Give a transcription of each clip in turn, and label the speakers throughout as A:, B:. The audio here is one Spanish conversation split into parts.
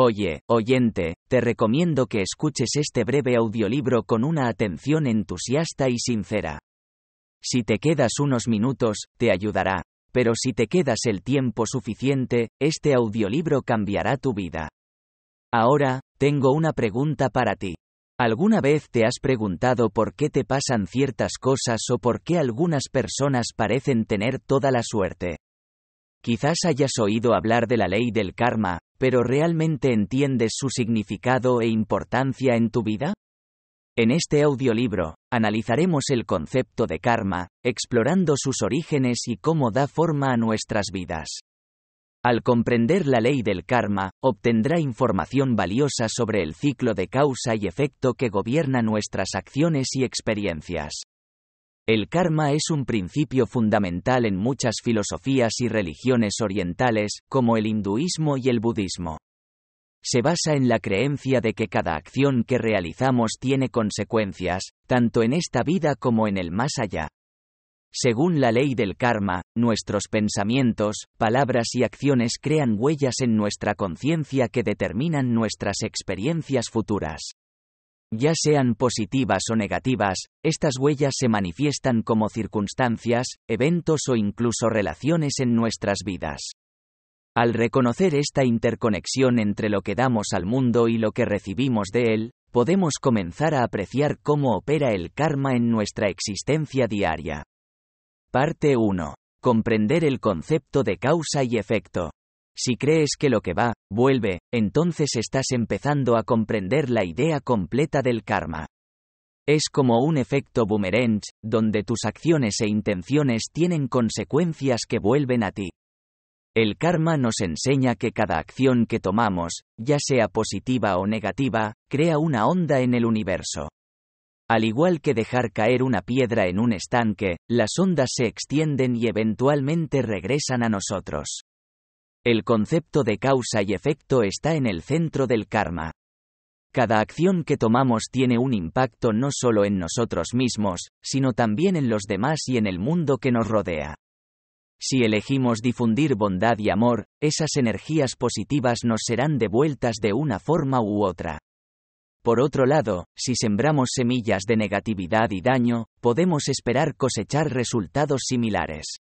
A: Oye, oyente, te recomiendo que escuches este breve audiolibro con una atención entusiasta y sincera. Si te quedas unos minutos, te ayudará, pero si te quedas el tiempo suficiente, este audiolibro cambiará tu vida. Ahora, tengo una pregunta para ti. ¿Alguna vez te has preguntado por qué te pasan ciertas cosas o por qué algunas personas parecen tener toda la suerte? Quizás hayas oído hablar de la ley del karma, pero ¿realmente entiendes su significado e importancia en tu vida? En este audiolibro, analizaremos el concepto de karma, explorando sus orígenes y cómo da forma a nuestras vidas. Al comprender la ley del karma, obtendrá información valiosa sobre el ciclo de causa y efecto que gobierna nuestras acciones y experiencias. El karma es un principio fundamental en muchas filosofías y religiones orientales, como el hinduismo y el budismo. Se basa en la creencia de que cada acción que realizamos tiene consecuencias, tanto en esta vida como en el más allá. Según la ley del karma, nuestros pensamientos, palabras y acciones crean huellas en nuestra conciencia que determinan nuestras experiencias futuras. Ya sean positivas o negativas, estas huellas se manifiestan como circunstancias, eventos o incluso relaciones en nuestras vidas. Al reconocer esta interconexión entre lo que damos al mundo y lo que recibimos de él, podemos comenzar a apreciar cómo opera el karma en nuestra existencia diaria. Parte 1. Comprender el concepto de causa y efecto. Si crees que lo que va, vuelve, entonces estás empezando a comprender la idea completa del karma. Es como un efecto boomerang, donde tus acciones e intenciones tienen consecuencias que vuelven a ti. El karma nos enseña que cada acción que tomamos, ya sea positiva o negativa, crea una onda en el universo. Al igual que dejar caer una piedra en un estanque, las ondas se extienden y eventualmente regresan a nosotros. El concepto de causa y efecto está en el centro del karma. Cada acción que tomamos tiene un impacto no solo en nosotros mismos, sino también en los demás y en el mundo que nos rodea. Si elegimos difundir bondad y amor, esas energías positivas nos serán devueltas de una forma u otra. Por otro lado, si sembramos semillas de negatividad y daño, podemos esperar cosechar resultados similares.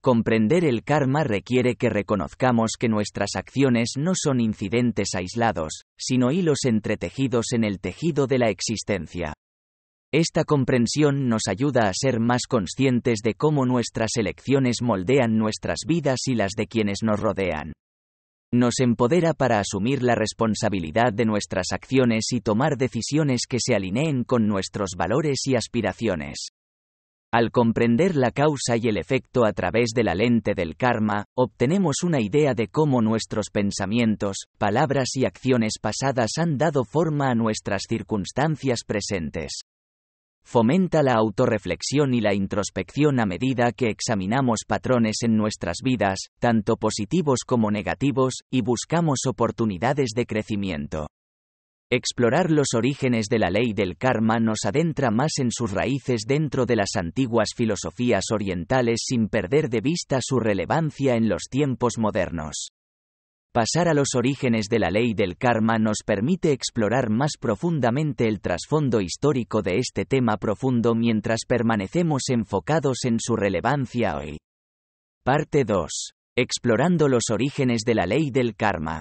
A: Comprender el karma requiere que reconozcamos que nuestras acciones no son incidentes aislados, sino hilos entretejidos en el tejido de la existencia. Esta comprensión nos ayuda a ser más conscientes de cómo nuestras elecciones moldean nuestras vidas y las de quienes nos rodean. Nos empodera para asumir la responsabilidad de nuestras acciones y tomar decisiones que se alineen con nuestros valores y aspiraciones. Al comprender la causa y el efecto a través de la lente del karma, obtenemos una idea de cómo nuestros pensamientos, palabras y acciones pasadas han dado forma a nuestras circunstancias presentes. Fomenta la autorreflexión y la introspección a medida que examinamos patrones en nuestras vidas, tanto positivos como negativos, y buscamos oportunidades de crecimiento. Explorar los orígenes de la ley del karma nos adentra más en sus raíces dentro de las antiguas filosofías orientales sin perder de vista su relevancia en los tiempos modernos. Pasar a los orígenes de la ley del karma nos permite explorar más profundamente el trasfondo histórico de este tema profundo mientras permanecemos enfocados en su relevancia hoy. Parte 2. Explorando los orígenes de la ley del karma.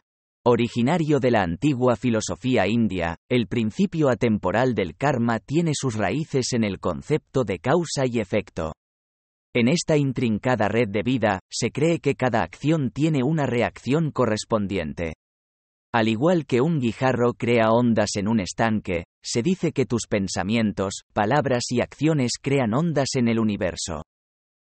A: Originario de la antigua filosofía india, el principio atemporal del karma tiene sus raíces en el concepto de causa y efecto. En esta intrincada red de vida, se cree que cada acción tiene una reacción correspondiente. Al igual que un guijarro crea ondas en un estanque, se dice que tus pensamientos, palabras y acciones crean ondas en el universo.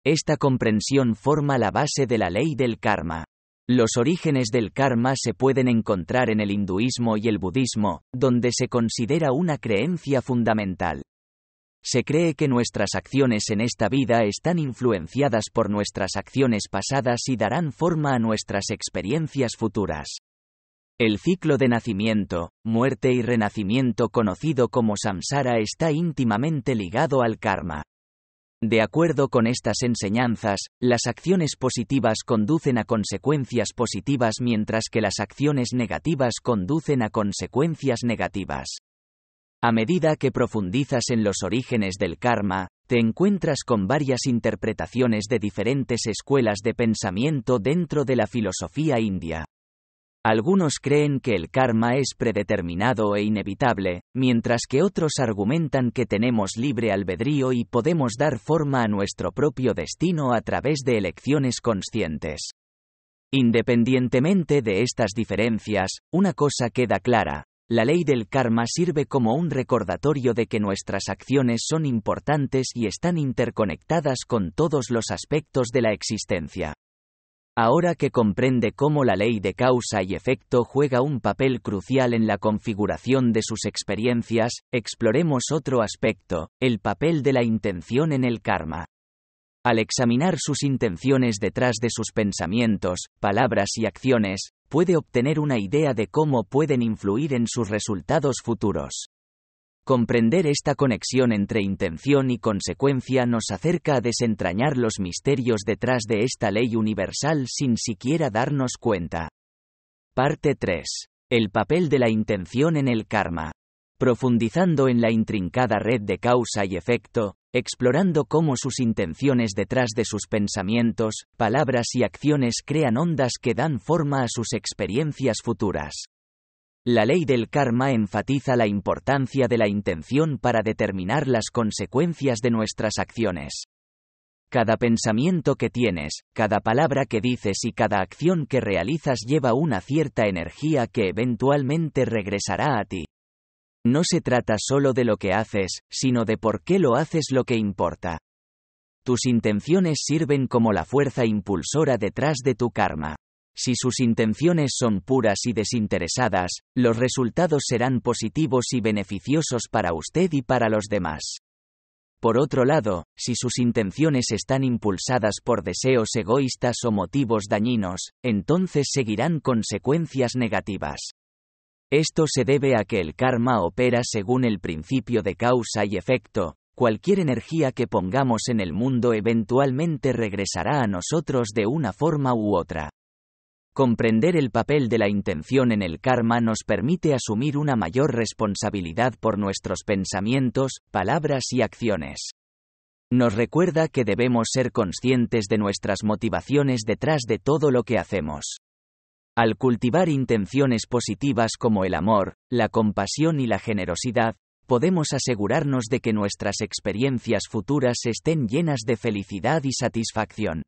A: Esta comprensión forma la base de la ley del karma. Los orígenes del karma se pueden encontrar en el hinduismo y el budismo, donde se considera una creencia fundamental. Se cree que nuestras acciones en esta vida están influenciadas por nuestras acciones pasadas y darán forma a nuestras experiencias futuras. El ciclo de nacimiento, muerte y renacimiento conocido como samsara está íntimamente ligado al karma. De acuerdo con estas enseñanzas, las acciones positivas conducen a consecuencias positivas mientras que las acciones negativas conducen a consecuencias negativas. A medida que profundizas en los orígenes del karma, te encuentras con varias interpretaciones de diferentes escuelas de pensamiento dentro de la filosofía india. Algunos creen que el karma es predeterminado e inevitable, mientras que otros argumentan que tenemos libre albedrío y podemos dar forma a nuestro propio destino a través de elecciones conscientes. Independientemente de estas diferencias, una cosa queda clara, la ley del karma sirve como un recordatorio de que nuestras acciones son importantes y están interconectadas con todos los aspectos de la existencia. Ahora que comprende cómo la ley de causa y efecto juega un papel crucial en la configuración de sus experiencias, exploremos otro aspecto, el papel de la intención en el karma. Al examinar sus intenciones detrás de sus pensamientos, palabras y acciones, puede obtener una idea de cómo pueden influir en sus resultados futuros. Comprender esta conexión entre intención y consecuencia nos acerca a desentrañar los misterios detrás de esta ley universal sin siquiera darnos cuenta. Parte 3. El papel de la intención en el karma. Profundizando en la intrincada red de causa y efecto, explorando cómo sus intenciones detrás de sus pensamientos, palabras y acciones crean ondas que dan forma a sus experiencias futuras. La ley del karma enfatiza la importancia de la intención para determinar las consecuencias de nuestras acciones. Cada pensamiento que tienes, cada palabra que dices y cada acción que realizas lleva una cierta energía que eventualmente regresará a ti. No se trata solo de lo que haces, sino de por qué lo haces lo que importa. Tus intenciones sirven como la fuerza impulsora detrás de tu karma. Si sus intenciones son puras y desinteresadas, los resultados serán positivos y beneficiosos para usted y para los demás. Por otro lado, si sus intenciones están impulsadas por deseos egoístas o motivos dañinos, entonces seguirán consecuencias negativas. Esto se debe a que el karma opera según el principio de causa y efecto, cualquier energía que pongamos en el mundo eventualmente regresará a nosotros de una forma u otra. Comprender el papel de la intención en el karma nos permite asumir una mayor responsabilidad por nuestros pensamientos, palabras y acciones. Nos recuerda que debemos ser conscientes de nuestras motivaciones detrás de todo lo que hacemos. Al cultivar intenciones positivas como el amor, la compasión y la generosidad, podemos asegurarnos de que nuestras experiencias futuras estén llenas de felicidad y satisfacción.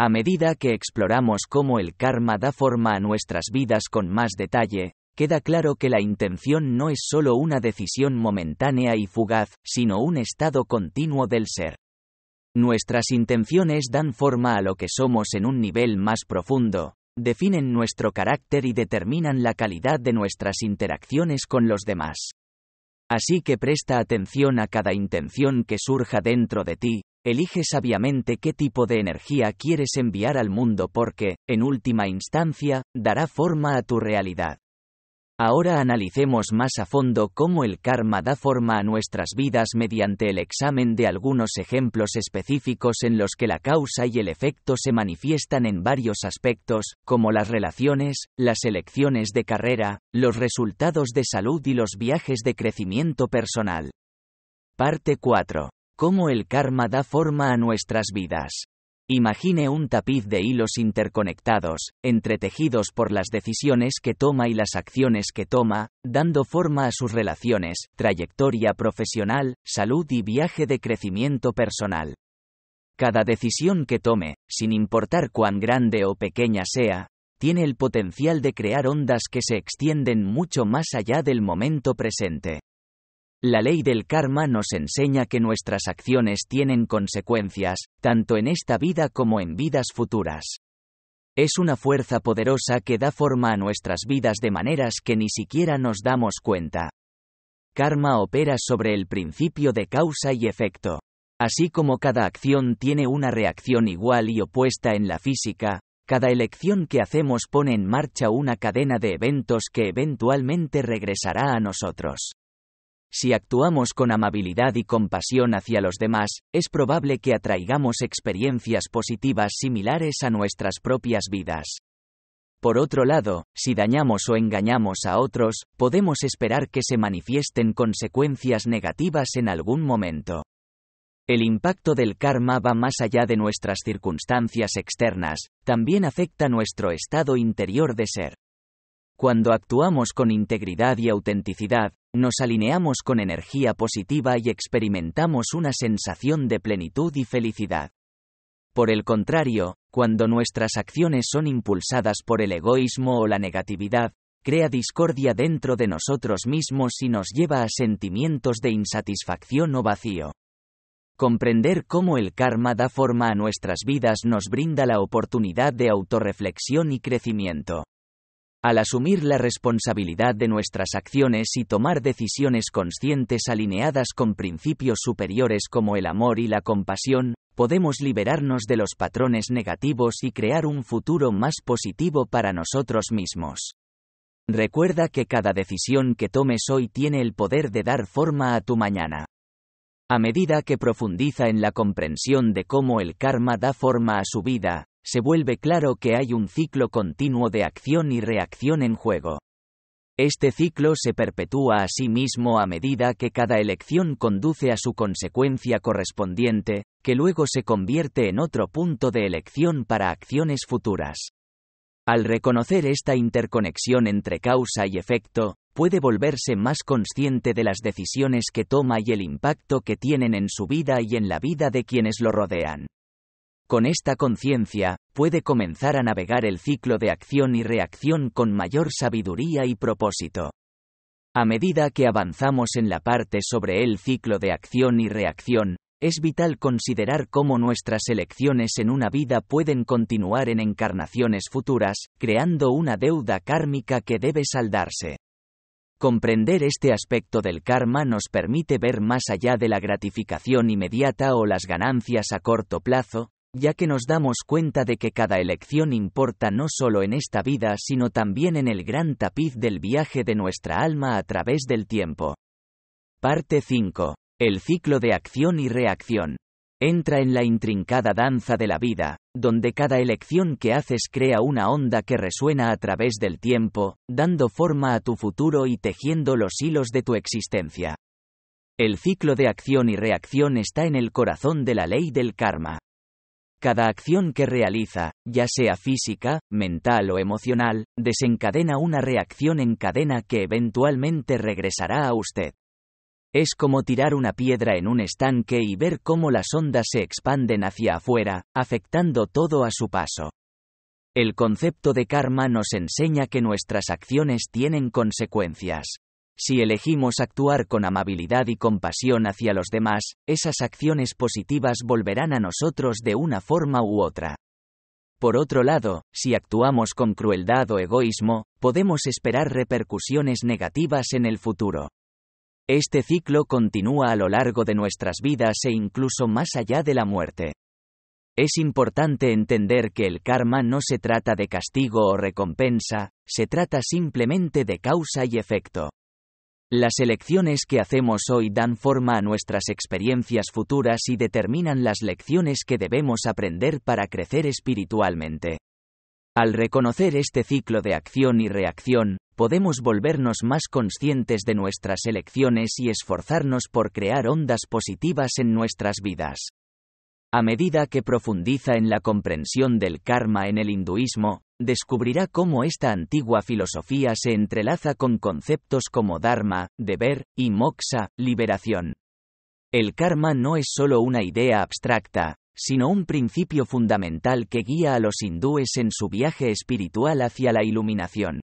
A: A medida que exploramos cómo el karma da forma a nuestras vidas con más detalle, queda claro que la intención no es sólo una decisión momentánea y fugaz, sino un estado continuo del ser. Nuestras intenciones dan forma a lo que somos en un nivel más profundo, definen nuestro carácter y determinan la calidad de nuestras interacciones con los demás. Así que presta atención a cada intención que surja dentro de ti, Elige sabiamente qué tipo de energía quieres enviar al mundo porque, en última instancia, dará forma a tu realidad. Ahora analicemos más a fondo cómo el karma da forma a nuestras vidas mediante el examen de algunos ejemplos específicos en los que la causa y el efecto se manifiestan en varios aspectos, como las relaciones, las elecciones de carrera, los resultados de salud y los viajes de crecimiento personal. Parte 4 cómo el karma da forma a nuestras vidas. Imagine un tapiz de hilos interconectados, entretejidos por las decisiones que toma y las acciones que toma, dando forma a sus relaciones, trayectoria profesional, salud y viaje de crecimiento personal. Cada decisión que tome, sin importar cuán grande o pequeña sea, tiene el potencial de crear ondas que se extienden mucho más allá del momento presente. La ley del karma nos enseña que nuestras acciones tienen consecuencias, tanto en esta vida como en vidas futuras. Es una fuerza poderosa que da forma a nuestras vidas de maneras que ni siquiera nos damos cuenta. Karma opera sobre el principio de causa y efecto. Así como cada acción tiene una reacción igual y opuesta en la física, cada elección que hacemos pone en marcha una cadena de eventos que eventualmente regresará a nosotros. Si actuamos con amabilidad y compasión hacia los demás, es probable que atraigamos experiencias positivas similares a nuestras propias vidas. Por otro lado, si dañamos o engañamos a otros, podemos esperar que se manifiesten consecuencias negativas en algún momento. El impacto del karma va más allá de nuestras circunstancias externas, también afecta nuestro estado interior de ser. Cuando actuamos con integridad y autenticidad, nos alineamos con energía positiva y experimentamos una sensación de plenitud y felicidad. Por el contrario, cuando nuestras acciones son impulsadas por el egoísmo o la negatividad, crea discordia dentro de nosotros mismos y nos lleva a sentimientos de insatisfacción o vacío. Comprender cómo el karma da forma a nuestras vidas nos brinda la oportunidad de autorreflexión y crecimiento. Al asumir la responsabilidad de nuestras acciones y tomar decisiones conscientes alineadas con principios superiores como el amor y la compasión, podemos liberarnos de los patrones negativos y crear un futuro más positivo para nosotros mismos. Recuerda que cada decisión que tomes hoy tiene el poder de dar forma a tu mañana. A medida que profundiza en la comprensión de cómo el karma da forma a su vida, se vuelve claro que hay un ciclo continuo de acción y reacción en juego. Este ciclo se perpetúa a sí mismo a medida que cada elección conduce a su consecuencia correspondiente, que luego se convierte en otro punto de elección para acciones futuras. Al reconocer esta interconexión entre causa y efecto, puede volverse más consciente de las decisiones que toma y el impacto que tienen en su vida y en la vida de quienes lo rodean. Con esta conciencia, puede comenzar a navegar el ciclo de acción y reacción con mayor sabiduría y propósito. A medida que avanzamos en la parte sobre el ciclo de acción y reacción, es vital considerar cómo nuestras elecciones en una vida pueden continuar en encarnaciones futuras, creando una deuda kármica que debe saldarse. Comprender este aspecto del karma nos permite ver más allá de la gratificación inmediata o las ganancias a corto plazo, ya que nos damos cuenta de que cada elección importa no solo en esta vida, sino también en el gran tapiz del viaje de nuestra alma a través del tiempo. Parte 5. El ciclo de acción y reacción. Entra en la intrincada danza de la vida, donde cada elección que haces crea una onda que resuena a través del tiempo, dando forma a tu futuro y tejiendo los hilos de tu existencia. El ciclo de acción y reacción está en el corazón de la ley del karma. Cada acción que realiza, ya sea física, mental o emocional, desencadena una reacción en cadena que eventualmente regresará a usted. Es como tirar una piedra en un estanque y ver cómo las ondas se expanden hacia afuera, afectando todo a su paso. El concepto de karma nos enseña que nuestras acciones tienen consecuencias. Si elegimos actuar con amabilidad y compasión hacia los demás, esas acciones positivas volverán a nosotros de una forma u otra. Por otro lado, si actuamos con crueldad o egoísmo, podemos esperar repercusiones negativas en el futuro. Este ciclo continúa a lo largo de nuestras vidas e incluso más allá de la muerte. Es importante entender que el karma no se trata de castigo o recompensa, se trata simplemente de causa y efecto. Las elecciones que hacemos hoy dan forma a nuestras experiencias futuras y determinan las lecciones que debemos aprender para crecer espiritualmente. Al reconocer este ciclo de acción y reacción, podemos volvernos más conscientes de nuestras elecciones y esforzarnos por crear ondas positivas en nuestras vidas. A medida que profundiza en la comprensión del karma en el hinduismo, descubrirá cómo esta antigua filosofía se entrelaza con conceptos como dharma, deber, y moksha, liberación. El karma no es solo una idea abstracta, sino un principio fundamental que guía a los hindúes en su viaje espiritual hacia la iluminación.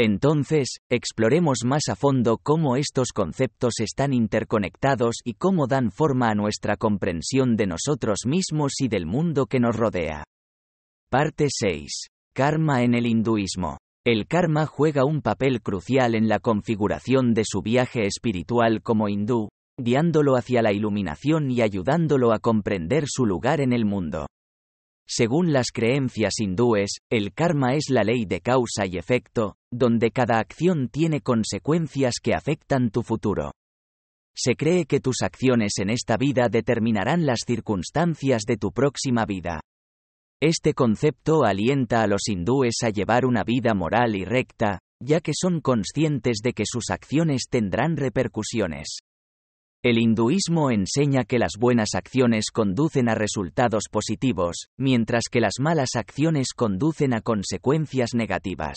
A: Entonces, exploremos más a fondo cómo estos conceptos están interconectados y cómo dan forma a nuestra comprensión de nosotros mismos y del mundo que nos rodea. Parte 6. Karma en el hinduismo. El karma juega un papel crucial en la configuración de su viaje espiritual como hindú, guiándolo hacia la iluminación y ayudándolo a comprender su lugar en el mundo. Según las creencias hindúes, el karma es la ley de causa y efecto, donde cada acción tiene consecuencias que afectan tu futuro. Se cree que tus acciones en esta vida determinarán las circunstancias de tu próxima vida. Este concepto alienta a los hindúes a llevar una vida moral y recta, ya que son conscientes de que sus acciones tendrán repercusiones. El hinduismo enseña que las buenas acciones conducen a resultados positivos, mientras que las malas acciones conducen a consecuencias negativas.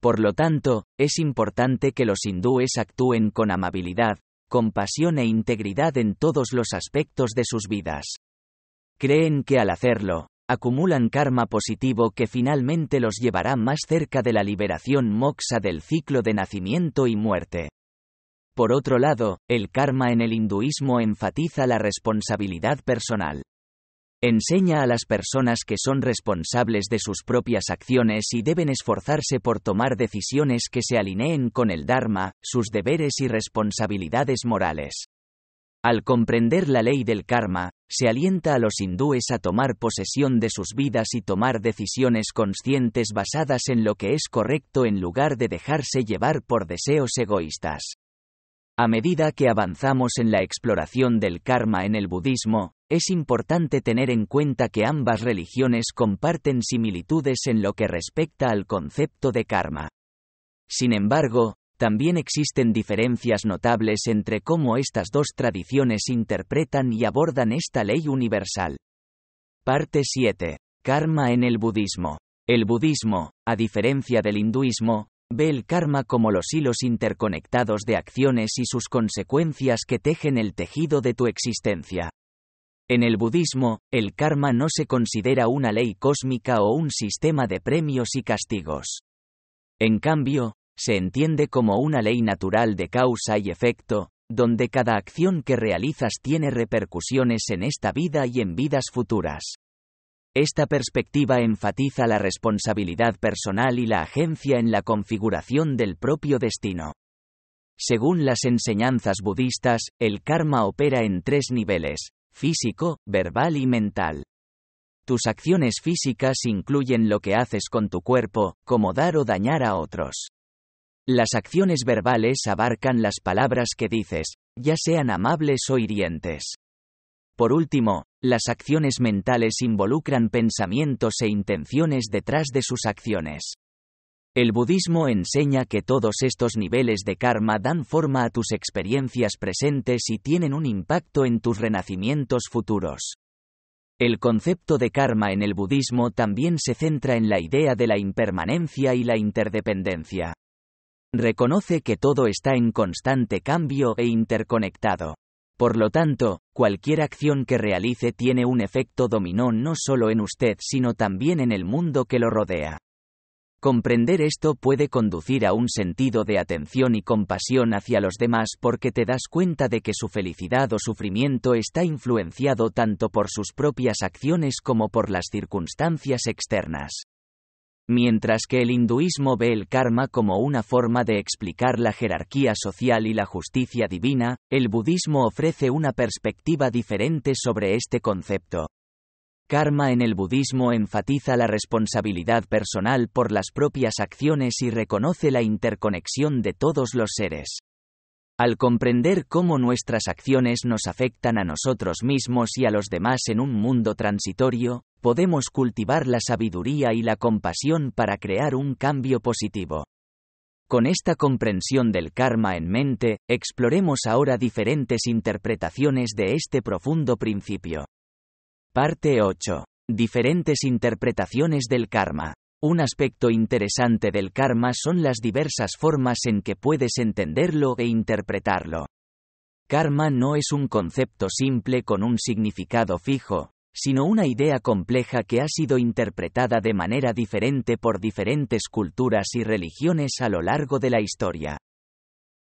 A: Por lo tanto, es importante que los hindúes actúen con amabilidad, compasión e integridad en todos los aspectos de sus vidas. Creen que al hacerlo, acumulan karma positivo que finalmente los llevará más cerca de la liberación moxa del ciclo de nacimiento y muerte. Por otro lado, el karma en el hinduismo enfatiza la responsabilidad personal. Enseña a las personas que son responsables de sus propias acciones y deben esforzarse por tomar decisiones que se alineen con el Dharma, sus deberes y responsabilidades morales. Al comprender la ley del karma, se alienta a los hindúes a tomar posesión de sus vidas y tomar decisiones conscientes basadas en lo que es correcto en lugar de dejarse llevar por deseos egoístas. A medida que avanzamos en la exploración del karma en el budismo, es importante tener en cuenta que ambas religiones comparten similitudes en lo que respecta al concepto de karma. Sin embargo, también existen diferencias notables entre cómo estas dos tradiciones interpretan y abordan esta ley universal. Parte 7. Karma en el budismo. El budismo, a diferencia del hinduismo, Ve el karma como los hilos interconectados de acciones y sus consecuencias que tejen el tejido de tu existencia. En el budismo, el karma no se considera una ley cósmica o un sistema de premios y castigos. En cambio, se entiende como una ley natural de causa y efecto, donde cada acción que realizas tiene repercusiones en esta vida y en vidas futuras. Esta perspectiva enfatiza la responsabilidad personal y la agencia en la configuración del propio destino. Según las enseñanzas budistas, el karma opera en tres niveles, físico, verbal y mental. Tus acciones físicas incluyen lo que haces con tu cuerpo, como dar o dañar a otros. Las acciones verbales abarcan las palabras que dices, ya sean amables o hirientes. Por último, las acciones mentales involucran pensamientos e intenciones detrás de sus acciones. El budismo enseña que todos estos niveles de karma dan forma a tus experiencias presentes y tienen un impacto en tus renacimientos futuros. El concepto de karma en el budismo también se centra en la idea de la impermanencia y la interdependencia. Reconoce que todo está en constante cambio e interconectado. Por lo tanto, cualquier acción que realice tiene un efecto dominó no solo en usted, sino también en el mundo que lo rodea. Comprender esto puede conducir a un sentido de atención y compasión hacia los demás porque te das cuenta de que su felicidad o sufrimiento está influenciado tanto por sus propias acciones como por las circunstancias externas. Mientras que el hinduismo ve el karma como una forma de explicar la jerarquía social y la justicia divina, el budismo ofrece una perspectiva diferente sobre este concepto. Karma en el budismo enfatiza la responsabilidad personal por las propias acciones y reconoce la interconexión de todos los seres. Al comprender cómo nuestras acciones nos afectan a nosotros mismos y a los demás en un mundo transitorio, podemos cultivar la sabiduría y la compasión para crear un cambio positivo. Con esta comprensión del karma en mente, exploremos ahora diferentes interpretaciones de este profundo principio. Parte 8. Diferentes interpretaciones del karma. Un aspecto interesante del karma son las diversas formas en que puedes entenderlo e interpretarlo. Karma no es un concepto simple con un significado fijo, sino una idea compleja que ha sido interpretada de manera diferente por diferentes culturas y religiones a lo largo de la historia.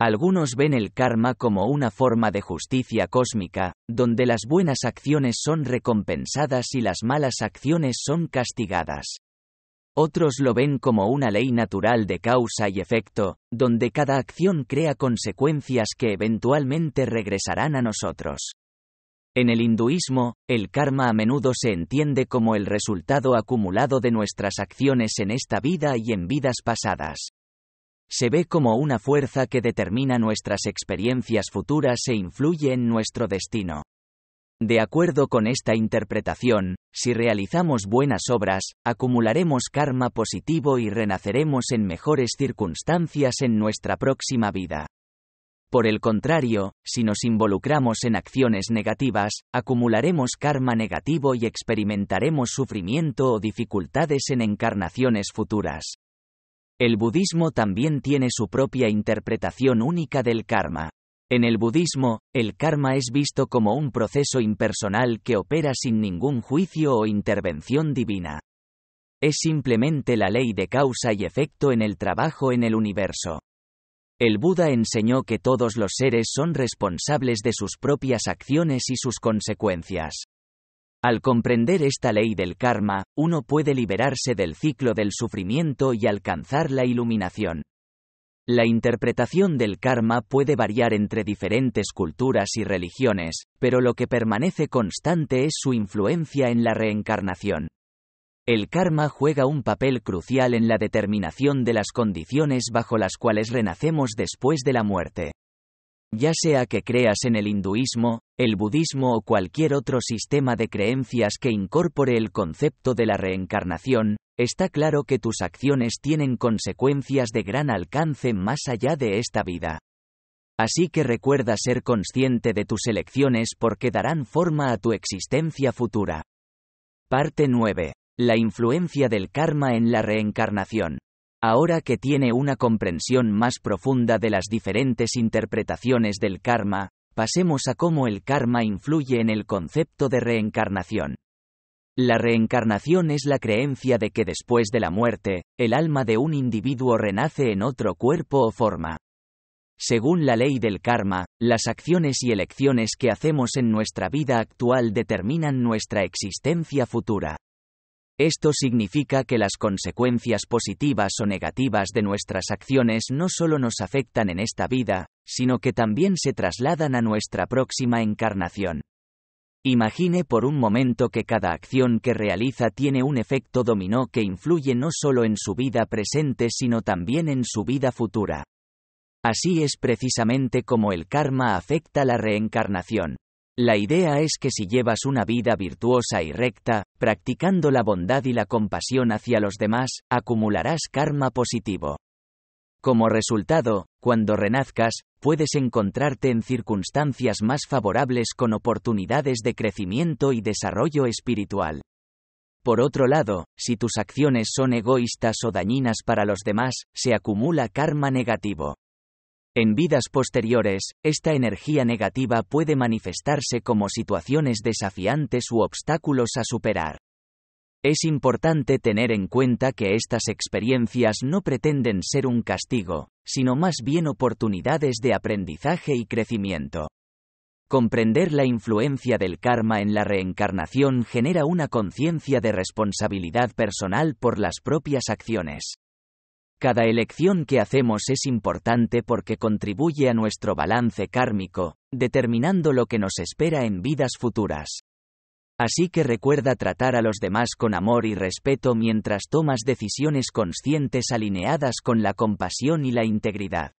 A: Algunos ven el karma como una forma de justicia cósmica, donde las buenas acciones son recompensadas y las malas acciones son castigadas. Otros lo ven como una ley natural de causa y efecto, donde cada acción crea consecuencias que eventualmente regresarán a nosotros. En el hinduismo, el karma a menudo se entiende como el resultado acumulado de nuestras acciones en esta vida y en vidas pasadas. Se ve como una fuerza que determina nuestras experiencias futuras e influye en nuestro destino. De acuerdo con esta interpretación, si realizamos buenas obras, acumularemos karma positivo y renaceremos en mejores circunstancias en nuestra próxima vida. Por el contrario, si nos involucramos en acciones negativas, acumularemos karma negativo y experimentaremos sufrimiento o dificultades en encarnaciones futuras. El budismo también tiene su propia interpretación única del karma. En el budismo, el karma es visto como un proceso impersonal que opera sin ningún juicio o intervención divina. Es simplemente la ley de causa y efecto en el trabajo en el universo. El Buda enseñó que todos los seres son responsables de sus propias acciones y sus consecuencias. Al comprender esta ley del karma, uno puede liberarse del ciclo del sufrimiento y alcanzar la iluminación. La interpretación del karma puede variar entre diferentes culturas y religiones, pero lo que permanece constante es su influencia en la reencarnación. El karma juega un papel crucial en la determinación de las condiciones bajo las cuales renacemos después de la muerte. Ya sea que creas en el hinduismo, el budismo o cualquier otro sistema de creencias que incorpore el concepto de la reencarnación, está claro que tus acciones tienen consecuencias de gran alcance más allá de esta vida. Así que recuerda ser consciente de tus elecciones porque darán forma a tu existencia futura. Parte 9. La influencia del karma en la reencarnación. Ahora que tiene una comprensión más profunda de las diferentes interpretaciones del karma, pasemos a cómo el karma influye en el concepto de reencarnación. La reencarnación es la creencia de que después de la muerte, el alma de un individuo renace en otro cuerpo o forma. Según la ley del karma, las acciones y elecciones que hacemos en nuestra vida actual determinan nuestra existencia futura. Esto significa que las consecuencias positivas o negativas de nuestras acciones no solo nos afectan en esta vida, sino que también se trasladan a nuestra próxima encarnación. Imagine por un momento que cada acción que realiza tiene un efecto dominó que influye no solo en su vida presente sino también en su vida futura. Así es precisamente como el karma afecta la reencarnación. La idea es que si llevas una vida virtuosa y recta, practicando la bondad y la compasión hacia los demás, acumularás karma positivo. Como resultado, cuando renazcas, puedes encontrarte en circunstancias más favorables con oportunidades de crecimiento y desarrollo espiritual. Por otro lado, si tus acciones son egoístas o dañinas para los demás, se acumula karma negativo. En vidas posteriores, esta energía negativa puede manifestarse como situaciones desafiantes u obstáculos a superar. Es importante tener en cuenta que estas experiencias no pretenden ser un castigo, sino más bien oportunidades de aprendizaje y crecimiento. Comprender la influencia del karma en la reencarnación genera una conciencia de responsabilidad personal por las propias acciones. Cada elección que hacemos es importante porque contribuye a nuestro balance kármico, determinando lo que nos espera en vidas futuras. Así que recuerda tratar a los demás con amor y respeto mientras tomas decisiones conscientes alineadas con la compasión y la integridad.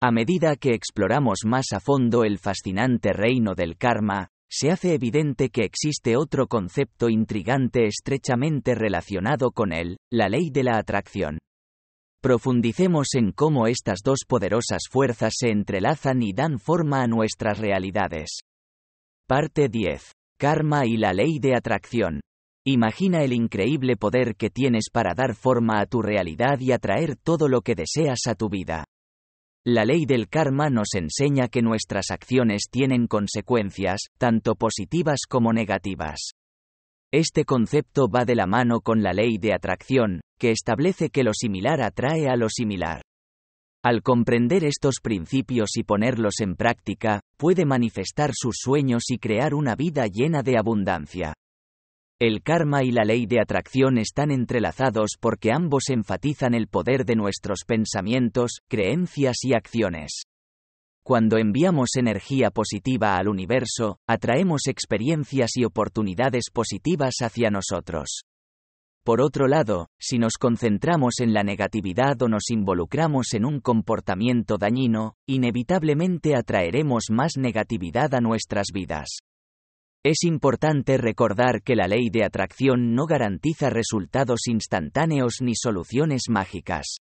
A: A medida que exploramos más a fondo el fascinante reino del karma, se hace evidente que existe otro concepto intrigante estrechamente relacionado con él, la ley de la atracción profundicemos en cómo estas dos poderosas fuerzas se entrelazan y dan forma a nuestras realidades. Parte 10. Karma y la ley de atracción. Imagina el increíble poder que tienes para dar forma a tu realidad y atraer todo lo que deseas a tu vida. La ley del karma nos enseña que nuestras acciones tienen consecuencias, tanto positivas como negativas. Este concepto va de la mano con la ley de atracción, que establece que lo similar atrae a lo similar. Al comprender estos principios y ponerlos en práctica, puede manifestar sus sueños y crear una vida llena de abundancia. El karma y la ley de atracción están entrelazados porque ambos enfatizan el poder de nuestros pensamientos, creencias y acciones. Cuando enviamos energía positiva al universo, atraemos experiencias y oportunidades positivas hacia nosotros. Por otro lado, si nos concentramos en la negatividad o nos involucramos en un comportamiento dañino, inevitablemente atraeremos más negatividad a nuestras vidas. Es importante recordar que la ley de atracción no garantiza resultados instantáneos ni soluciones mágicas.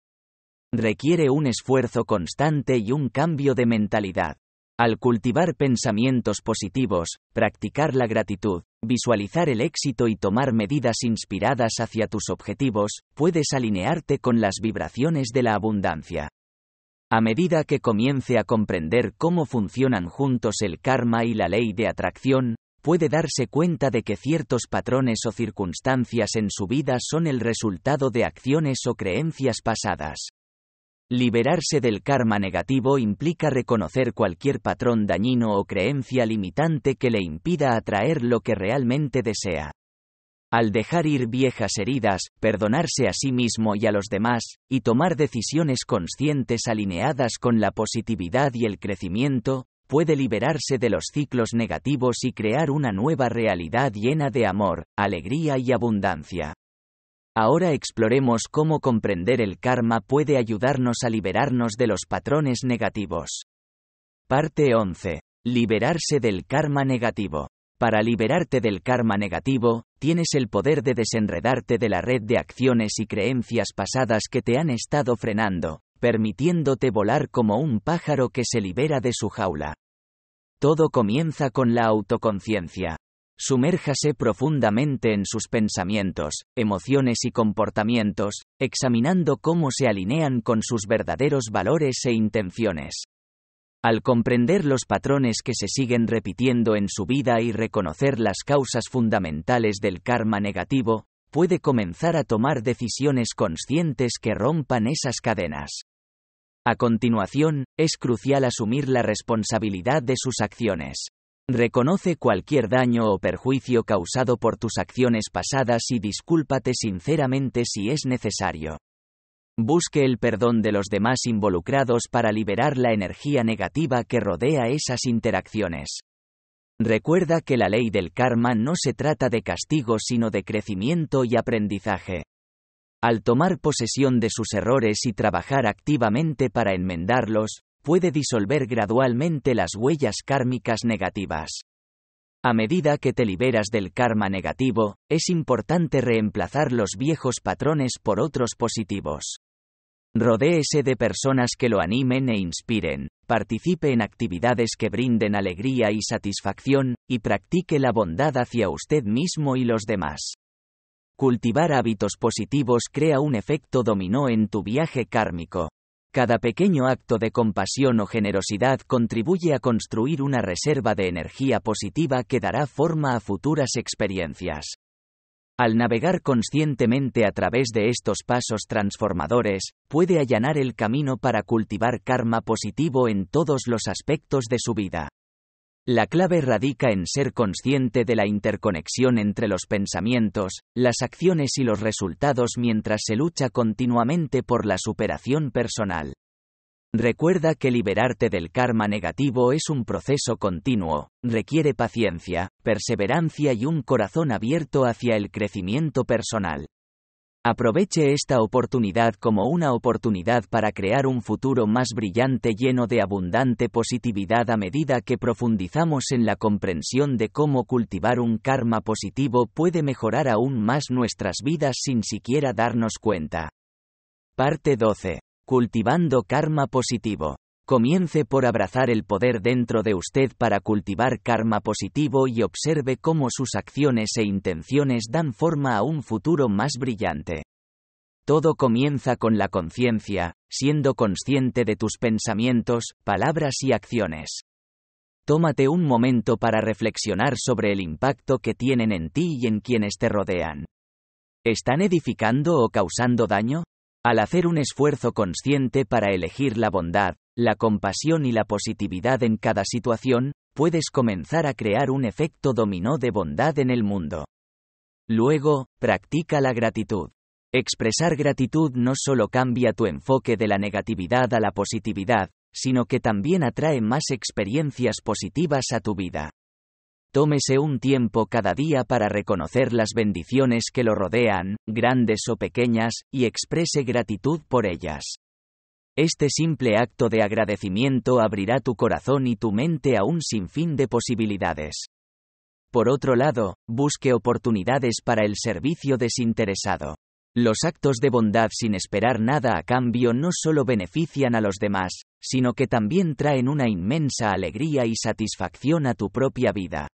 A: Requiere un esfuerzo constante y un cambio de mentalidad. Al cultivar pensamientos positivos, practicar la gratitud, visualizar el éxito y tomar medidas inspiradas hacia tus objetivos, puedes alinearte con las vibraciones de la abundancia. A medida que comience a comprender cómo funcionan juntos el karma y la ley de atracción, puede darse cuenta de que ciertos patrones o circunstancias en su vida son el resultado de acciones o creencias pasadas. Liberarse del karma negativo implica reconocer cualquier patrón dañino o creencia limitante que le impida atraer lo que realmente desea. Al dejar ir viejas heridas, perdonarse a sí mismo y a los demás, y tomar decisiones conscientes alineadas con la positividad y el crecimiento, puede liberarse de los ciclos negativos y crear una nueva realidad llena de amor, alegría y abundancia. Ahora exploremos cómo comprender el karma puede ayudarnos a liberarnos de los patrones negativos. Parte 11. Liberarse del karma negativo. Para liberarte del karma negativo, tienes el poder de desenredarte de la red de acciones y creencias pasadas que te han estado frenando, permitiéndote volar como un pájaro que se libera de su jaula. Todo comienza con la autoconciencia. Sumérjase profundamente en sus pensamientos, emociones y comportamientos, examinando cómo se alinean con sus verdaderos valores e intenciones. Al comprender los patrones que se siguen repitiendo en su vida y reconocer las causas fundamentales del karma negativo, puede comenzar a tomar decisiones conscientes que rompan esas cadenas. A continuación, es crucial asumir la responsabilidad de sus acciones. Reconoce cualquier daño o perjuicio causado por tus acciones pasadas y discúlpate sinceramente si es necesario. Busque el perdón de los demás involucrados para liberar la energía negativa que rodea esas interacciones. Recuerda que la ley del karma no se trata de castigo sino de crecimiento y aprendizaje. Al tomar posesión de sus errores y trabajar activamente para enmendarlos, puede disolver gradualmente las huellas kármicas negativas. A medida que te liberas del karma negativo, es importante reemplazar los viejos patrones por otros positivos. Rodéese de personas que lo animen e inspiren, participe en actividades que brinden alegría y satisfacción, y practique la bondad hacia usted mismo y los demás. Cultivar hábitos positivos crea un efecto dominó en tu viaje kármico. Cada pequeño acto de compasión o generosidad contribuye a construir una reserva de energía positiva que dará forma a futuras experiencias. Al navegar conscientemente a través de estos pasos transformadores, puede allanar el camino para cultivar karma positivo en todos los aspectos de su vida. La clave radica en ser consciente de la interconexión entre los pensamientos, las acciones y los resultados mientras se lucha continuamente por la superación personal. Recuerda que liberarte del karma negativo es un proceso continuo, requiere paciencia, perseverancia y un corazón abierto hacia el crecimiento personal. Aproveche esta oportunidad como una oportunidad para crear un futuro más brillante lleno de abundante positividad a medida que profundizamos en la comprensión de cómo cultivar un karma positivo puede mejorar aún más nuestras vidas sin siquiera darnos cuenta. Parte 12. Cultivando karma positivo. Comience por abrazar el poder dentro de usted para cultivar karma positivo y observe cómo sus acciones e intenciones dan forma a un futuro más brillante. Todo comienza con la conciencia, siendo consciente de tus pensamientos, palabras y acciones. Tómate un momento para reflexionar sobre el impacto que tienen en ti y en quienes te rodean. ¿Están edificando o causando daño? Al hacer un esfuerzo consciente para elegir la bondad, la compasión y la positividad en cada situación, puedes comenzar a crear un efecto dominó de bondad en el mundo. Luego, practica la gratitud. Expresar gratitud no solo cambia tu enfoque de la negatividad a la positividad, sino que también atrae más experiencias positivas a tu vida. Tómese un tiempo cada día para reconocer las bendiciones que lo rodean, grandes o pequeñas, y exprese gratitud por ellas. Este simple acto de agradecimiento abrirá tu corazón y tu mente a un sinfín de posibilidades. Por otro lado, busque oportunidades para el servicio desinteresado. Los actos de bondad sin esperar nada a cambio no solo benefician a los demás, sino que también traen una inmensa alegría y satisfacción a tu propia vida.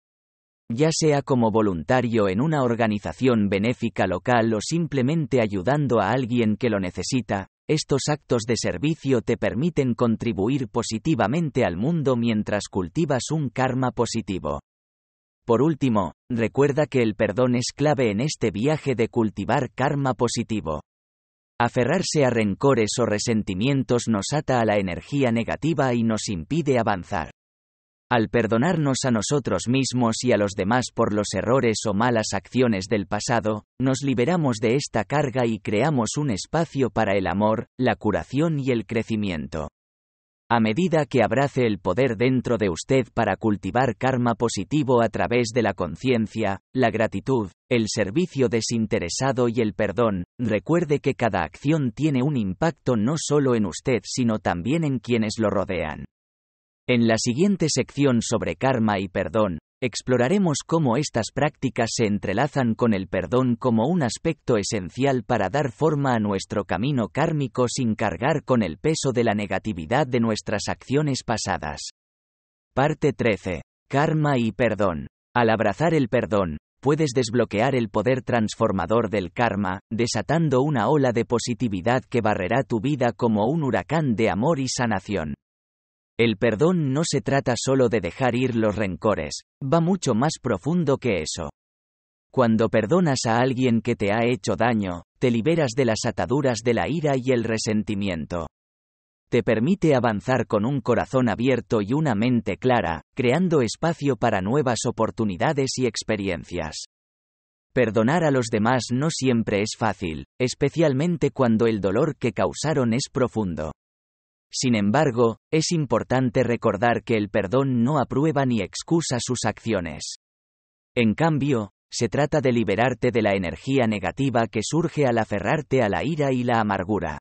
A: Ya sea como voluntario en una organización benéfica local o simplemente ayudando a alguien que lo necesita, estos actos de servicio te permiten contribuir positivamente al mundo mientras cultivas un karma positivo. Por último, recuerda que el perdón es clave en este viaje de cultivar karma positivo. Aferrarse a rencores o resentimientos nos ata a la energía negativa y nos impide avanzar al perdonarnos a nosotros mismos y a los demás por los errores o malas acciones del pasado, nos liberamos de esta carga y creamos un espacio para el amor, la curación y el crecimiento. A medida que abrace el poder dentro de usted para cultivar karma positivo a través de la conciencia, la gratitud, el servicio desinteresado y el perdón, recuerde que cada acción tiene un impacto no solo en usted sino también en quienes lo rodean. En la siguiente sección sobre karma y perdón, exploraremos cómo estas prácticas se entrelazan con el perdón como un aspecto esencial para dar forma a nuestro camino kármico sin cargar con el peso de la negatividad de nuestras acciones pasadas. Parte 13. Karma y perdón. Al abrazar el perdón, puedes desbloquear el poder transformador del karma, desatando una ola de positividad que barrerá tu vida como un huracán de amor y sanación. El perdón no se trata solo de dejar ir los rencores, va mucho más profundo que eso. Cuando perdonas a alguien que te ha hecho daño, te liberas de las ataduras de la ira y el resentimiento. Te permite avanzar con un corazón abierto y una mente clara, creando espacio para nuevas oportunidades y experiencias. Perdonar a los demás no siempre es fácil, especialmente cuando el dolor que causaron es profundo. Sin embargo, es importante recordar que el perdón no aprueba ni excusa sus acciones. En cambio, se trata de liberarte de la energía negativa que surge al aferrarte a la ira y la amargura.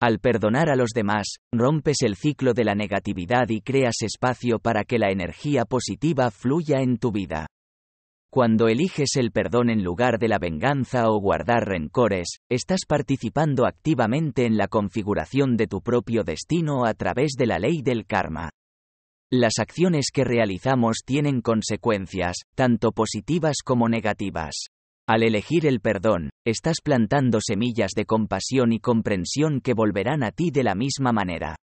A: Al perdonar a los demás, rompes el ciclo de la negatividad y creas espacio para que la energía positiva fluya en tu vida. Cuando eliges el perdón en lugar de la venganza o guardar rencores, estás participando activamente en la configuración de tu propio destino a través de la ley del karma. Las acciones que realizamos tienen consecuencias, tanto positivas como negativas. Al elegir el perdón, estás plantando semillas de compasión y comprensión que volverán a ti de la misma manera.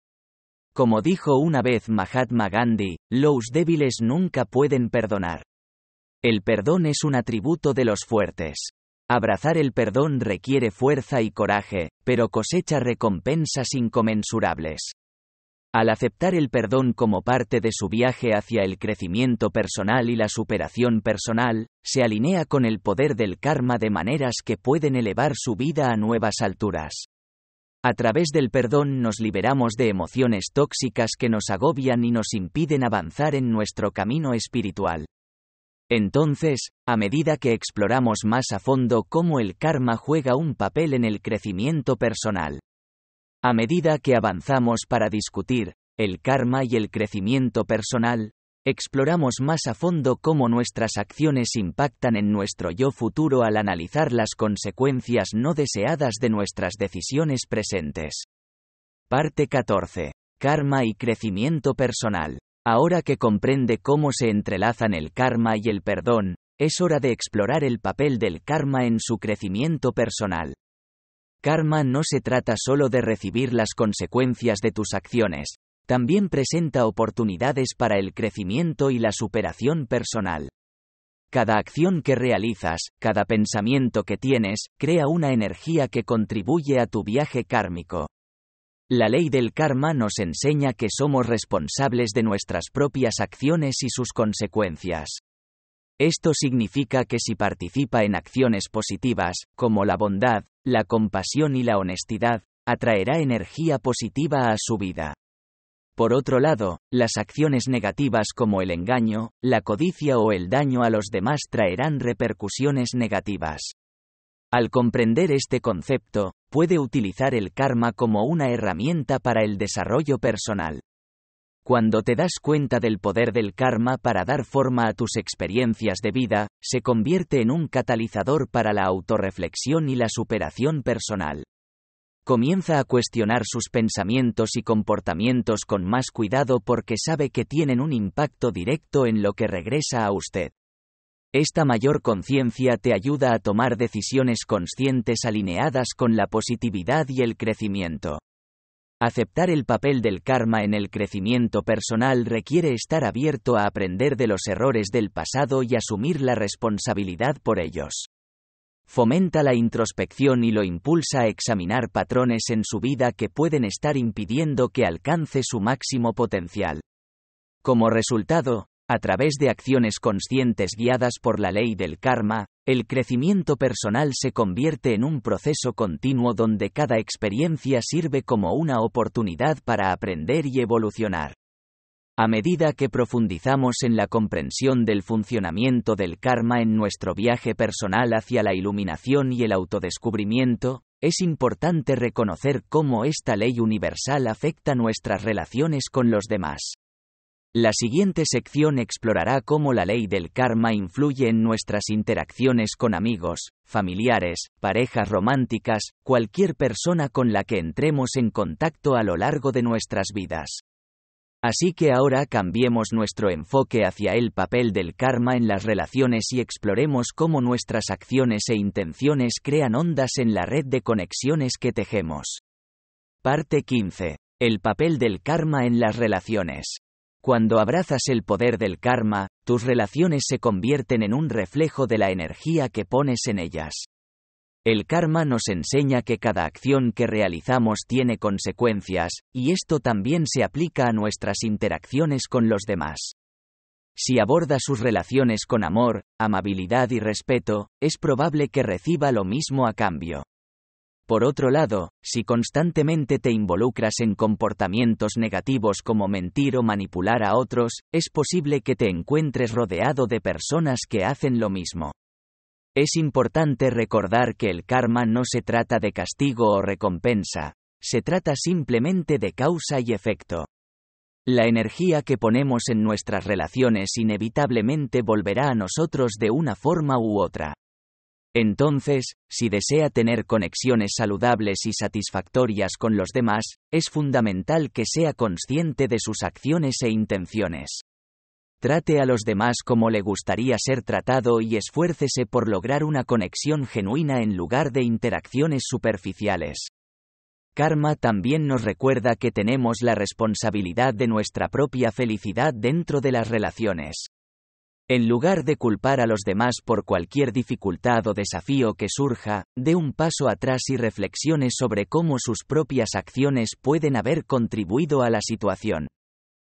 A: Como dijo una vez Mahatma Gandhi, los débiles nunca pueden perdonar. El perdón es un atributo de los fuertes. Abrazar el perdón requiere fuerza y coraje, pero cosecha recompensas inconmensurables. Al aceptar el perdón como parte de su viaje hacia el crecimiento personal y la superación personal, se alinea con el poder del karma de maneras que pueden elevar su vida a nuevas alturas. A través del perdón nos liberamos de emociones tóxicas que nos agobian y nos impiden avanzar en nuestro camino espiritual. Entonces, a medida que exploramos más a fondo cómo el karma juega un papel en el crecimiento personal. A medida que avanzamos para discutir el karma y el crecimiento personal, exploramos más a fondo cómo nuestras acciones impactan en nuestro yo futuro al analizar las consecuencias no deseadas de nuestras decisiones presentes. Parte 14. Karma y crecimiento personal. Ahora que comprende cómo se entrelazan el karma y el perdón, es hora de explorar el papel del karma en su crecimiento personal. Karma no se trata solo de recibir las consecuencias de tus acciones, también presenta oportunidades para el crecimiento y la superación personal. Cada acción que realizas, cada pensamiento que tienes, crea una energía que contribuye a tu viaje kármico. La ley del karma nos enseña que somos responsables de nuestras propias acciones y sus consecuencias. Esto significa que si participa en acciones positivas, como la bondad, la compasión y la honestidad, atraerá energía positiva a su vida. Por otro lado, las acciones negativas como el engaño, la codicia o el daño a los demás traerán repercusiones negativas. Al comprender este concepto, puede utilizar el karma como una herramienta para el desarrollo personal. Cuando te das cuenta del poder del karma para dar forma a tus experiencias de vida, se convierte en un catalizador para la autorreflexión y la superación personal. Comienza a cuestionar sus pensamientos y comportamientos con más cuidado porque sabe que tienen un impacto directo en lo que regresa a usted. Esta mayor conciencia te ayuda a tomar decisiones conscientes alineadas con la positividad y el crecimiento. Aceptar el papel del karma en el crecimiento personal requiere estar abierto a aprender de los errores del pasado y asumir la responsabilidad por ellos. Fomenta la introspección y lo impulsa a examinar patrones en su vida que pueden estar impidiendo que alcance su máximo potencial. Como resultado, a través de acciones conscientes guiadas por la ley del karma, el crecimiento personal se convierte en un proceso continuo donde cada experiencia sirve como una oportunidad para aprender y evolucionar. A medida que profundizamos en la comprensión del funcionamiento del karma en nuestro viaje personal hacia la iluminación y el autodescubrimiento, es importante reconocer cómo esta ley universal afecta nuestras relaciones con los demás. La siguiente sección explorará cómo la ley del karma influye en nuestras interacciones con amigos, familiares, parejas románticas, cualquier persona con la que entremos en contacto a lo largo de nuestras vidas. Así que ahora cambiemos nuestro enfoque hacia el papel del karma en las relaciones y exploremos cómo nuestras acciones e intenciones crean ondas en la red de conexiones que tejemos. Parte 15. El papel del karma en las relaciones. Cuando abrazas el poder del karma, tus relaciones se convierten en un reflejo de la energía que pones en ellas. El karma nos enseña que cada acción que realizamos tiene consecuencias, y esto también se aplica a nuestras interacciones con los demás. Si aborda sus relaciones con amor, amabilidad y respeto, es probable que reciba lo mismo a cambio. Por otro lado, si constantemente te involucras en comportamientos negativos como mentir o manipular a otros, es posible que te encuentres rodeado de personas que hacen lo mismo. Es importante recordar que el karma no se trata de castigo o recompensa, se trata simplemente de causa y efecto. La energía que ponemos en nuestras relaciones inevitablemente volverá a nosotros de una forma u otra. Entonces, si desea tener conexiones saludables y satisfactorias con los demás, es fundamental que sea consciente de sus acciones e intenciones. Trate a los demás como le gustaría ser tratado y esfuércese por lograr una conexión genuina en lugar de interacciones superficiales. Karma también nos recuerda que tenemos la responsabilidad de nuestra propia felicidad dentro de las relaciones. En lugar de culpar a los demás por cualquier dificultad o desafío que surja, dé un paso atrás y reflexione sobre cómo sus propias acciones pueden haber contribuido a la situación.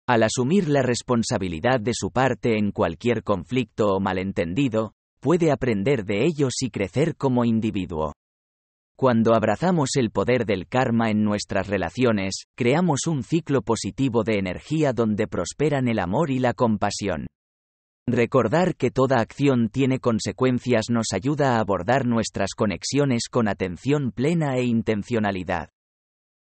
A: Al asumir la responsabilidad de su parte en cualquier conflicto o malentendido, puede aprender de ellos y crecer como individuo. Cuando abrazamos el poder del karma en nuestras relaciones, creamos un ciclo positivo de energía donde prosperan el amor y la compasión. Recordar que toda acción tiene consecuencias nos ayuda a abordar nuestras conexiones con atención plena e intencionalidad.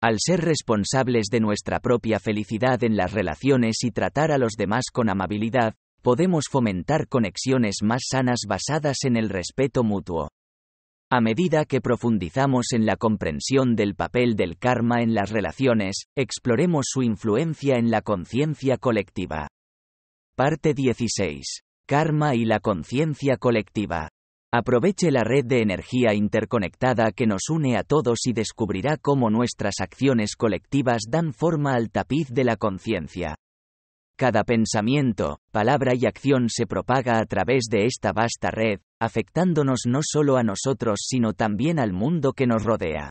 A: Al ser responsables de nuestra propia felicidad en las relaciones y tratar a los demás con amabilidad, podemos fomentar conexiones más sanas basadas en el respeto mutuo. A medida que profundizamos en la comprensión del papel del karma en las relaciones, exploremos su influencia en la conciencia colectiva. Parte 16. Karma y la conciencia colectiva. Aproveche la red de energía interconectada que nos une a todos y descubrirá cómo nuestras acciones colectivas dan forma al tapiz de la conciencia. Cada pensamiento, palabra y acción se propaga a través de esta vasta red, afectándonos no solo a nosotros sino también al mundo que nos rodea.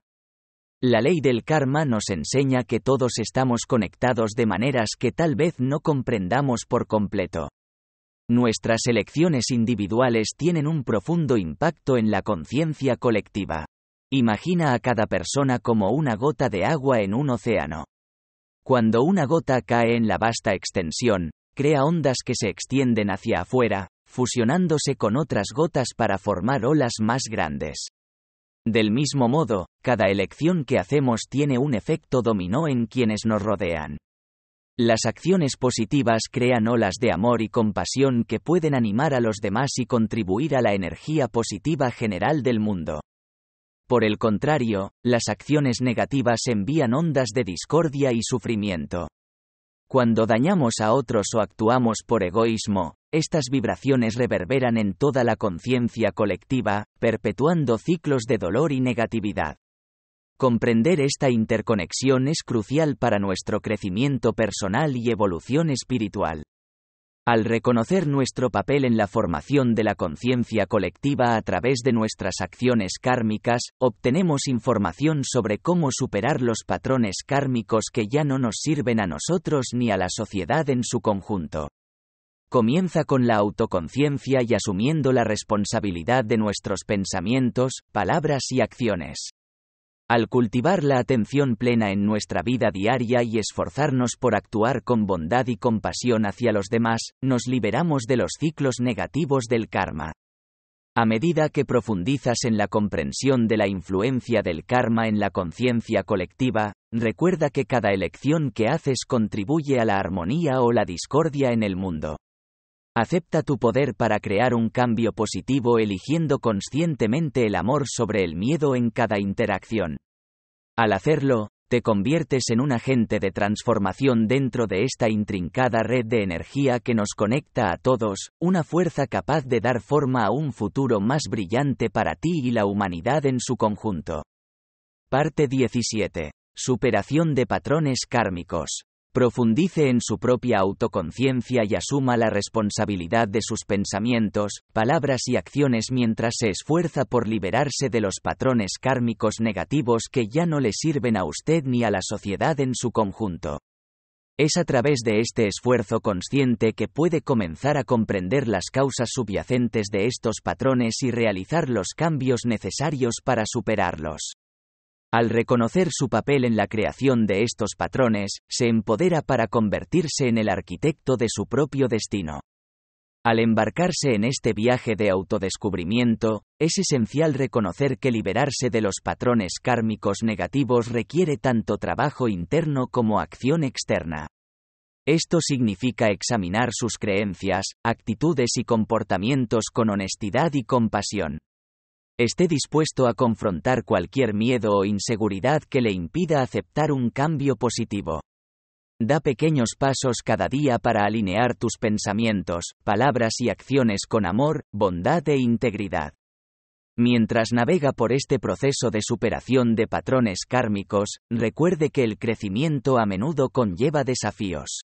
A: La ley del karma nos enseña que todos estamos conectados de maneras que tal vez no comprendamos por completo. Nuestras elecciones individuales tienen un profundo impacto en la conciencia colectiva. Imagina a cada persona como una gota de agua en un océano. Cuando una gota cae en la vasta extensión, crea ondas que se extienden hacia afuera, fusionándose con otras gotas para formar olas más grandes. Del mismo modo, cada elección que hacemos tiene un efecto dominó en quienes nos rodean. Las acciones positivas crean olas de amor y compasión que pueden animar a los demás y contribuir a la energía positiva general del mundo. Por el contrario, las acciones negativas envían ondas de discordia y sufrimiento. Cuando dañamos a otros o actuamos por egoísmo, estas vibraciones reverberan en toda la conciencia colectiva, perpetuando ciclos de dolor y negatividad. Comprender esta interconexión es crucial para nuestro crecimiento personal y evolución espiritual. Al reconocer nuestro papel en la formación de la conciencia colectiva a través de nuestras acciones kármicas, obtenemos información sobre cómo superar los patrones kármicos que ya no nos sirven a nosotros ni a la sociedad en su conjunto. Comienza con la autoconciencia y asumiendo la responsabilidad de nuestros pensamientos, palabras y acciones. Al cultivar la atención plena en nuestra vida diaria y esforzarnos por actuar con bondad y compasión hacia los demás, nos liberamos de los ciclos negativos del karma. A medida que profundizas en la comprensión de la influencia del karma en la conciencia colectiva, recuerda que cada elección que haces contribuye a la armonía o la discordia en el mundo. Acepta tu poder para crear un cambio positivo eligiendo conscientemente el amor sobre el miedo en cada interacción. Al hacerlo, te conviertes en un agente de transformación dentro de esta intrincada red de energía que nos conecta a todos, una fuerza capaz de dar forma a un futuro más brillante para ti y la humanidad en su conjunto. Parte 17. Superación de patrones kármicos profundice en su propia autoconciencia y asuma la responsabilidad de sus pensamientos, palabras y acciones mientras se esfuerza por liberarse de los patrones kármicos negativos que ya no le sirven a usted ni a la sociedad en su conjunto. Es a través de este esfuerzo consciente que puede comenzar a comprender las causas subyacentes de estos patrones y realizar los cambios necesarios para superarlos. Al reconocer su papel en la creación de estos patrones, se empodera para convertirse en el arquitecto de su propio destino. Al embarcarse en este viaje de autodescubrimiento, es esencial reconocer que liberarse de los patrones kármicos negativos requiere tanto trabajo interno como acción externa. Esto significa examinar sus creencias, actitudes y comportamientos con honestidad y compasión esté dispuesto a confrontar cualquier miedo o inseguridad que le impida aceptar un cambio positivo. Da pequeños pasos cada día para alinear tus pensamientos, palabras y acciones con amor, bondad e integridad. Mientras navega por este proceso de superación de patrones kármicos, recuerde que el crecimiento a menudo conlleva desafíos.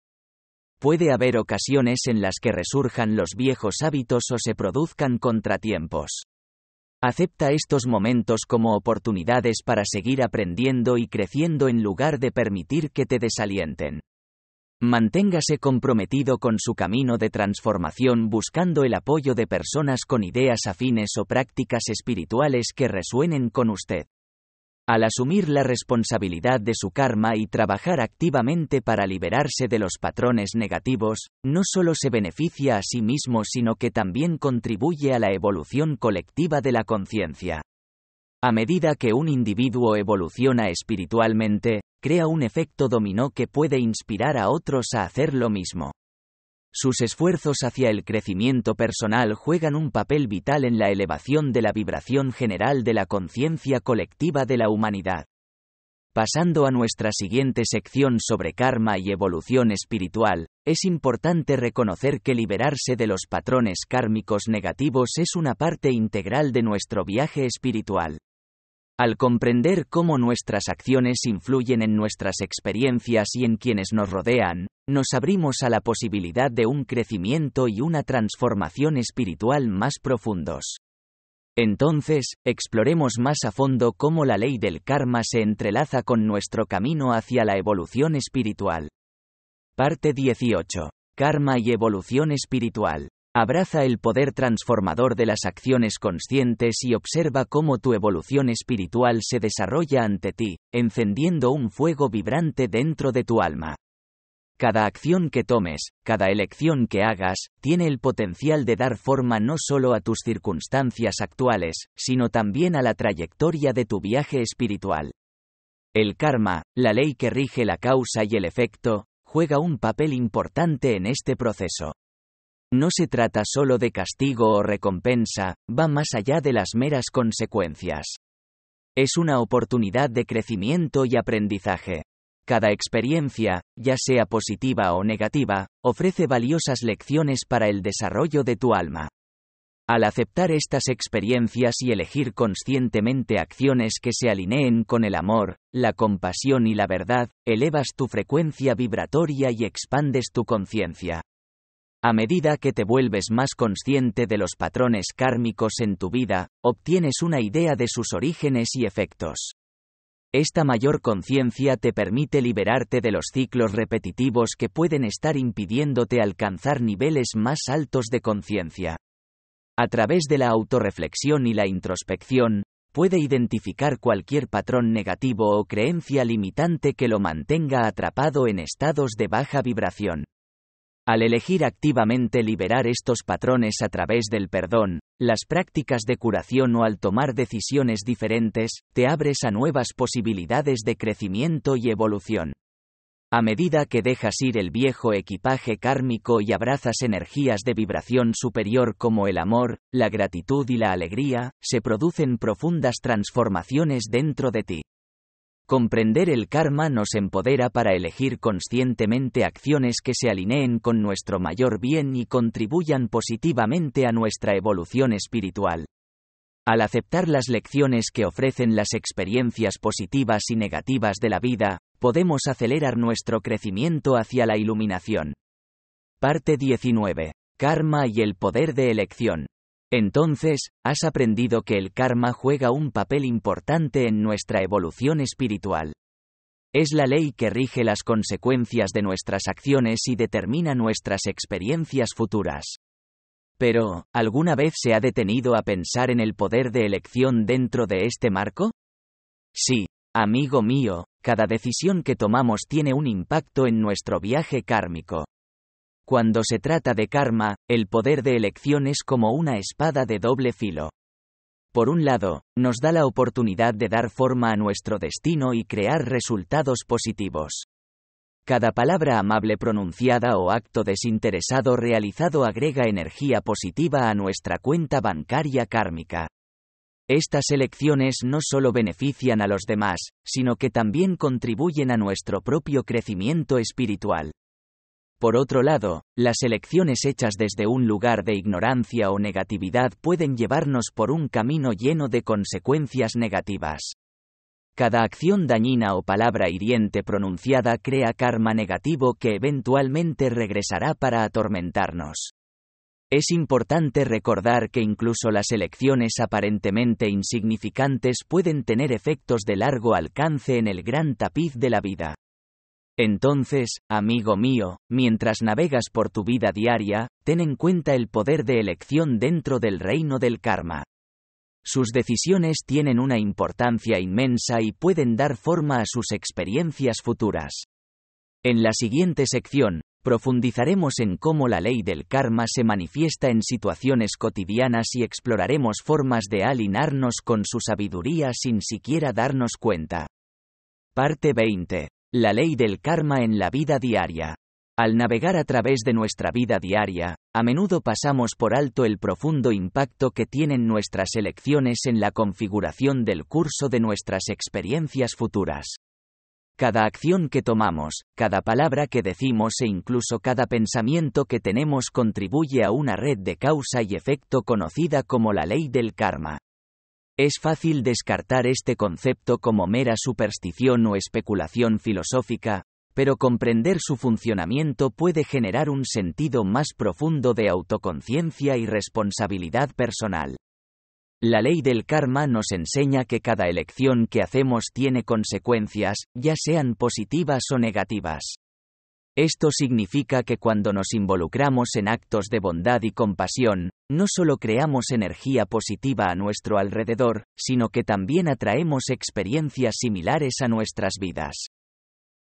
A: Puede haber ocasiones en las que resurjan los viejos hábitos o se produzcan contratiempos. Acepta estos momentos como oportunidades para seguir aprendiendo y creciendo en lugar de permitir que te desalienten. Manténgase comprometido con su camino de transformación buscando el apoyo de personas con ideas afines o prácticas espirituales que resuenen con usted. Al asumir la responsabilidad de su karma y trabajar activamente para liberarse de los patrones negativos, no solo se beneficia a sí mismo sino que también contribuye a la evolución colectiva de la conciencia. A medida que un individuo evoluciona espiritualmente, crea un efecto dominó que puede inspirar a otros a hacer lo mismo. Sus esfuerzos hacia el crecimiento personal juegan un papel vital en la elevación de la vibración general de la conciencia colectiva de la humanidad. Pasando a nuestra siguiente sección sobre karma y evolución espiritual, es importante reconocer que liberarse de los patrones kármicos negativos es una parte integral de nuestro viaje espiritual. Al comprender cómo nuestras acciones influyen en nuestras experiencias y en quienes nos rodean, nos abrimos a la posibilidad de un crecimiento y una transformación espiritual más profundos. Entonces, exploremos más a fondo cómo la ley del karma se entrelaza con nuestro camino hacia la evolución espiritual. Parte 18. Karma y evolución espiritual. Abraza el poder transformador de las acciones conscientes y observa cómo tu evolución espiritual se desarrolla ante ti, encendiendo un fuego vibrante dentro de tu alma. Cada acción que tomes, cada elección que hagas, tiene el potencial de dar forma no solo a tus circunstancias actuales, sino también a la trayectoria de tu viaje espiritual. El karma, la ley que rige la causa y el efecto, juega un papel importante en este proceso. No se trata solo de castigo o recompensa, va más allá de las meras consecuencias. Es una oportunidad de crecimiento y aprendizaje. Cada experiencia, ya sea positiva o negativa, ofrece valiosas lecciones para el desarrollo de tu alma. Al aceptar estas experiencias y elegir conscientemente acciones que se alineen con el amor, la compasión y la verdad, elevas tu frecuencia vibratoria y expandes tu conciencia. A medida que te vuelves más consciente de los patrones kármicos en tu vida, obtienes una idea de sus orígenes y efectos. Esta mayor conciencia te permite liberarte de los ciclos repetitivos que pueden estar impidiéndote alcanzar niveles más altos de conciencia. A través de la autorreflexión y la introspección, puede identificar cualquier patrón negativo o creencia limitante que lo mantenga atrapado en estados de baja vibración. Al elegir activamente liberar estos patrones a través del perdón, las prácticas de curación o al tomar decisiones diferentes, te abres a nuevas posibilidades de crecimiento y evolución. A medida que dejas ir el viejo equipaje kármico y abrazas energías de vibración superior como el amor, la gratitud y la alegría, se producen profundas transformaciones dentro de ti. Comprender el karma nos empodera para elegir conscientemente acciones que se alineen con nuestro mayor bien y contribuyan positivamente a nuestra evolución espiritual. Al aceptar las lecciones que ofrecen las experiencias positivas y negativas de la vida, podemos acelerar nuestro crecimiento hacia la iluminación. Parte 19. Karma y el poder de elección. Entonces, has aprendido que el karma juega un papel importante en nuestra evolución espiritual. Es la ley que rige las consecuencias de nuestras acciones y determina nuestras experiencias futuras. Pero, ¿alguna vez se ha detenido a pensar en el poder de elección dentro de este marco? Sí, amigo mío, cada decisión que tomamos tiene un impacto en nuestro viaje kármico. Cuando se trata de karma, el poder de elección es como una espada de doble filo. Por un lado, nos da la oportunidad de dar forma a nuestro destino y crear resultados positivos. Cada palabra amable pronunciada o acto desinteresado realizado agrega energía positiva a nuestra cuenta bancaria kármica. Estas elecciones no solo benefician a los demás, sino que también contribuyen a nuestro propio crecimiento espiritual. Por otro lado, las elecciones hechas desde un lugar de ignorancia o negatividad pueden llevarnos por un camino lleno de consecuencias negativas. Cada acción dañina o palabra hiriente pronunciada crea karma negativo que eventualmente regresará para atormentarnos. Es importante recordar que incluso las elecciones aparentemente insignificantes pueden tener efectos de largo alcance en el gran tapiz de la vida. Entonces, amigo mío, mientras navegas por tu vida diaria, ten en cuenta el poder de elección dentro del reino del karma. Sus decisiones tienen una importancia inmensa y pueden dar forma a sus experiencias futuras. En la siguiente sección, profundizaremos en cómo la ley del karma se manifiesta en situaciones cotidianas y exploraremos formas de alinearnos con su sabiduría sin siquiera darnos cuenta. Parte 20. La ley del karma en la vida diaria. Al navegar a través de nuestra vida diaria, a menudo pasamos por alto el profundo impacto que tienen nuestras elecciones en la configuración del curso de nuestras experiencias futuras. Cada acción que tomamos, cada palabra que decimos e incluso cada pensamiento que tenemos contribuye a una red de causa y efecto conocida como la ley del karma. Es fácil descartar este concepto como mera superstición o especulación filosófica, pero comprender su funcionamiento puede generar un sentido más profundo de autoconciencia y responsabilidad personal. La ley del karma nos enseña que cada elección que hacemos tiene consecuencias, ya sean positivas o negativas. Esto significa que cuando nos involucramos en actos de bondad y compasión, no solo creamos energía positiva a nuestro alrededor, sino que también atraemos experiencias similares a nuestras vidas.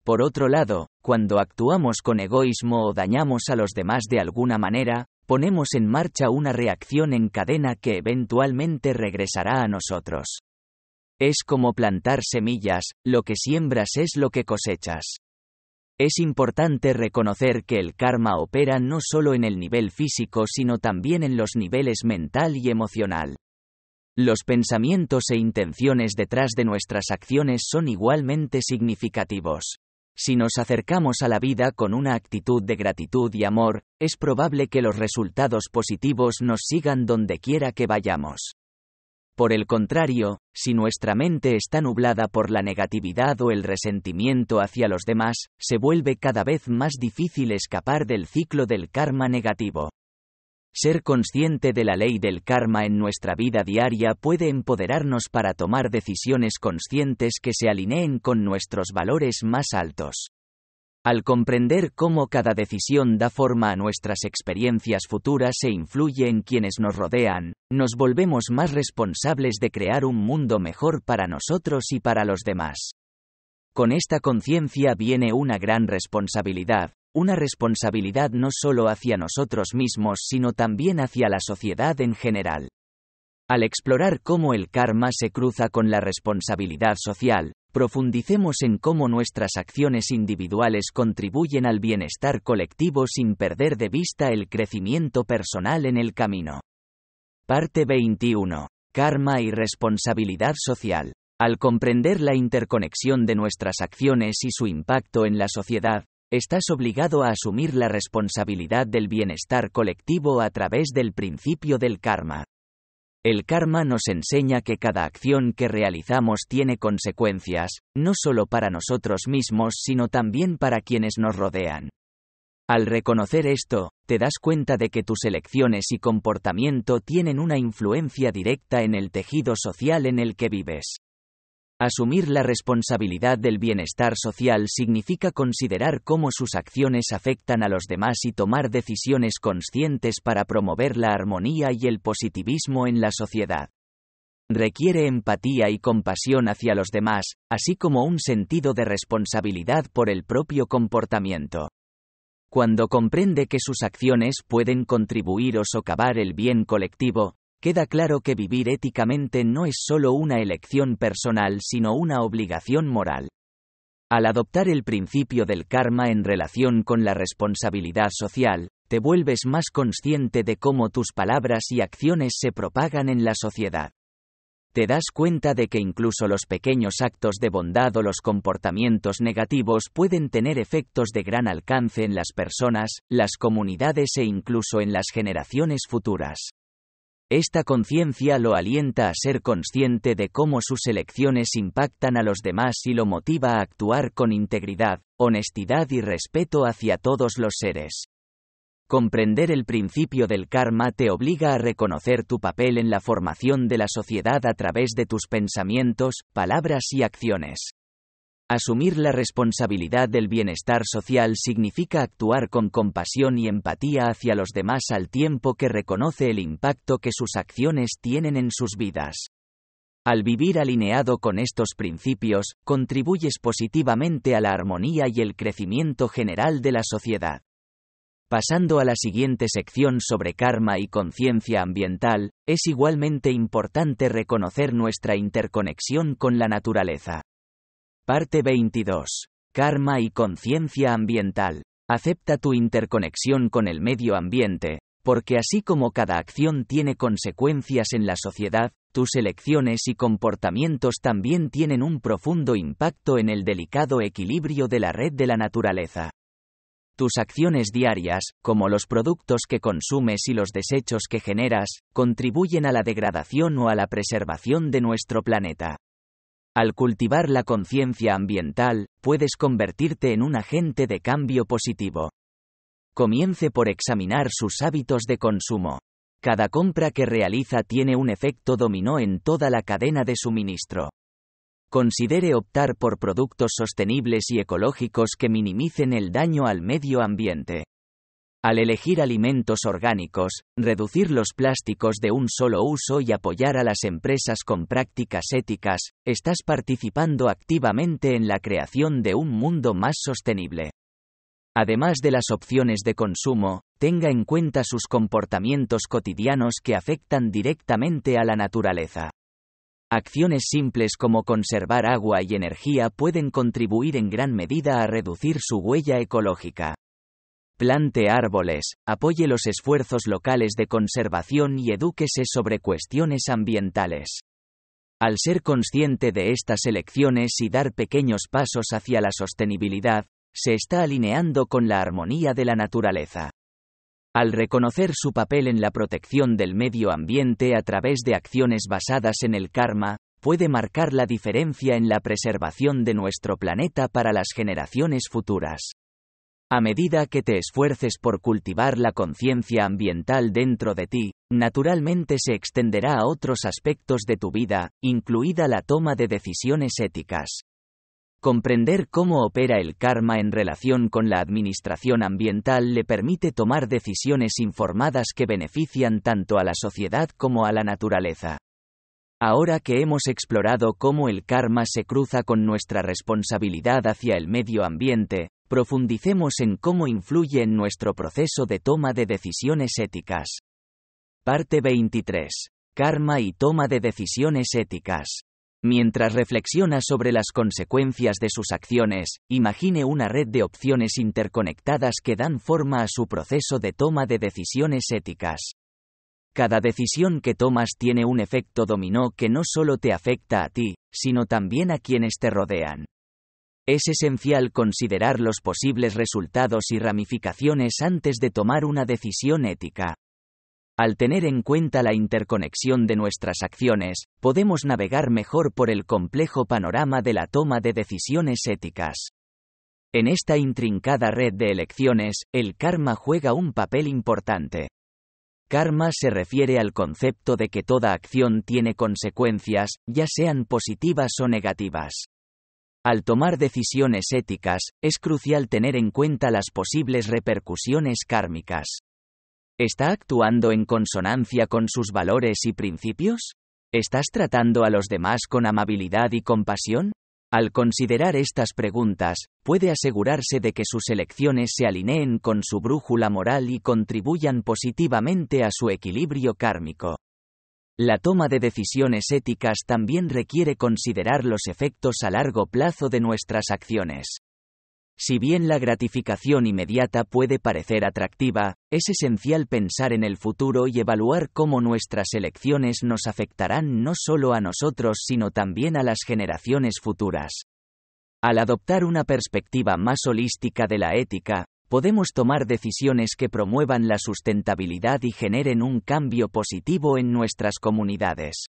A: Por otro lado, cuando actuamos con egoísmo o dañamos a los demás de alguna manera, ponemos en marcha una reacción en cadena que eventualmente regresará a nosotros. Es como plantar semillas, lo que siembras es lo que cosechas. Es importante reconocer que el karma opera no solo en el nivel físico, sino también en los niveles mental y emocional. Los pensamientos e intenciones detrás de nuestras acciones son igualmente significativos. Si nos acercamos a la vida con una actitud de gratitud y amor, es probable que los resultados positivos nos sigan donde quiera que vayamos. Por el contrario, si nuestra mente está nublada por la negatividad o el resentimiento hacia los demás, se vuelve cada vez más difícil escapar del ciclo del karma negativo. Ser consciente de la ley del karma en nuestra vida diaria puede empoderarnos para tomar decisiones conscientes que se alineen con nuestros valores más altos. Al comprender cómo cada decisión da forma a nuestras experiencias futuras e influye en quienes nos rodean, nos volvemos más responsables de crear un mundo mejor para nosotros y para los demás. Con esta conciencia viene una gran responsabilidad, una responsabilidad no solo hacia nosotros mismos, sino también hacia la sociedad en general. Al explorar cómo el karma se cruza con la responsabilidad social, profundicemos en cómo nuestras acciones individuales contribuyen al bienestar colectivo sin perder de vista el crecimiento personal en el camino. Parte 21. Karma y responsabilidad social. Al comprender la interconexión de nuestras acciones y su impacto en la sociedad, estás obligado a asumir la responsabilidad del bienestar colectivo a través del principio del karma. El karma nos enseña que cada acción que realizamos tiene consecuencias, no solo para nosotros mismos, sino también para quienes nos rodean. Al reconocer esto, te das cuenta de que tus elecciones y comportamiento tienen una influencia directa en el tejido social en el que vives. Asumir la responsabilidad del bienestar social significa considerar cómo sus acciones afectan a los demás y tomar decisiones conscientes para promover la armonía y el positivismo en la sociedad. Requiere empatía y compasión hacia los demás, así como un sentido de responsabilidad por el propio comportamiento. Cuando comprende que sus acciones pueden contribuir o socavar el bien colectivo, queda claro que vivir éticamente no es solo una elección personal, sino una obligación moral. Al adoptar el principio del karma en relación con la responsabilidad social, te vuelves más consciente de cómo tus palabras y acciones se propagan en la sociedad. Te das cuenta de que incluso los pequeños actos de bondad o los comportamientos negativos pueden tener efectos de gran alcance en las personas, las comunidades e incluso en las generaciones futuras. Esta conciencia lo alienta a ser consciente de cómo sus elecciones impactan a los demás y lo motiva a actuar con integridad, honestidad y respeto hacia todos los seres. Comprender el principio del karma te obliga a reconocer tu papel en la formación de la sociedad a través de tus pensamientos, palabras y acciones. Asumir la responsabilidad del bienestar social significa actuar con compasión y empatía hacia los demás al tiempo que reconoce el impacto que sus acciones tienen en sus vidas. Al vivir alineado con estos principios, contribuyes positivamente a la armonía y el crecimiento general de la sociedad. Pasando a la siguiente sección sobre karma y conciencia ambiental, es igualmente importante reconocer nuestra interconexión con la naturaleza. Parte 22. Karma y conciencia ambiental. Acepta tu interconexión con el medio ambiente, porque así como cada acción tiene consecuencias en la sociedad, tus elecciones y comportamientos también tienen un profundo impacto en el delicado equilibrio de la red de la naturaleza. Tus acciones diarias, como los productos que consumes y los desechos que generas, contribuyen a la degradación o a la preservación de nuestro planeta. Al cultivar la conciencia ambiental, puedes convertirte en un agente de cambio positivo. Comience por examinar sus hábitos de consumo. Cada compra que realiza tiene un efecto dominó en toda la cadena de suministro. Considere optar por productos sostenibles y ecológicos que minimicen el daño al medio ambiente. Al elegir alimentos orgánicos, reducir los plásticos de un solo uso y apoyar a las empresas con prácticas éticas, estás participando activamente en la creación de un mundo más sostenible. Además de las opciones de consumo, tenga en cuenta sus comportamientos cotidianos que afectan directamente a la naturaleza. Acciones simples como conservar agua y energía pueden contribuir en gran medida a reducir su huella ecológica plante árboles, apoye los esfuerzos locales de conservación y edúquese sobre cuestiones ambientales. Al ser consciente de estas elecciones y dar pequeños pasos hacia la sostenibilidad, se está alineando con la armonía de la naturaleza. Al reconocer su papel en la protección del medio ambiente a través de acciones basadas en el karma, puede marcar la diferencia en la preservación de nuestro planeta para las generaciones futuras. A medida que te esfuerces por cultivar la conciencia ambiental dentro de ti, naturalmente se extenderá a otros aspectos de tu vida, incluida la toma de decisiones éticas. Comprender cómo opera el karma en relación con la administración ambiental le permite tomar decisiones informadas que benefician tanto a la sociedad como a la naturaleza. Ahora que hemos explorado cómo el karma se cruza con nuestra responsabilidad hacia el medio ambiente, profundicemos en cómo influye en nuestro proceso de toma de decisiones éticas. Parte 23. Karma y toma de decisiones éticas. Mientras reflexiona sobre las consecuencias de sus acciones, imagine una red de opciones interconectadas que dan forma a su proceso de toma de decisiones éticas. Cada decisión que tomas tiene un efecto dominó que no solo te afecta a ti, sino también a quienes te rodean. Es esencial considerar los posibles resultados y ramificaciones antes de tomar una decisión ética. Al tener en cuenta la interconexión de nuestras acciones, podemos navegar mejor por el complejo panorama de la toma de decisiones éticas. En esta intrincada red de elecciones, el karma juega un papel importante. Karma se refiere al concepto de que toda acción tiene consecuencias, ya sean positivas o negativas. Al tomar decisiones éticas, es crucial tener en cuenta las posibles repercusiones kármicas. ¿Está actuando en consonancia con sus valores y principios? ¿Estás tratando a los demás con amabilidad y compasión? Al considerar estas preguntas, puede asegurarse de que sus elecciones se alineen con su brújula moral y contribuyan positivamente a su equilibrio kármico. La toma de decisiones éticas también requiere considerar los efectos a largo plazo de nuestras acciones. Si bien la gratificación inmediata puede parecer atractiva, es esencial pensar en el futuro y evaluar cómo nuestras elecciones nos afectarán no solo a nosotros sino también a las generaciones futuras. Al adoptar una perspectiva más holística de la ética, podemos tomar decisiones que promuevan la sustentabilidad y generen un cambio positivo en nuestras comunidades.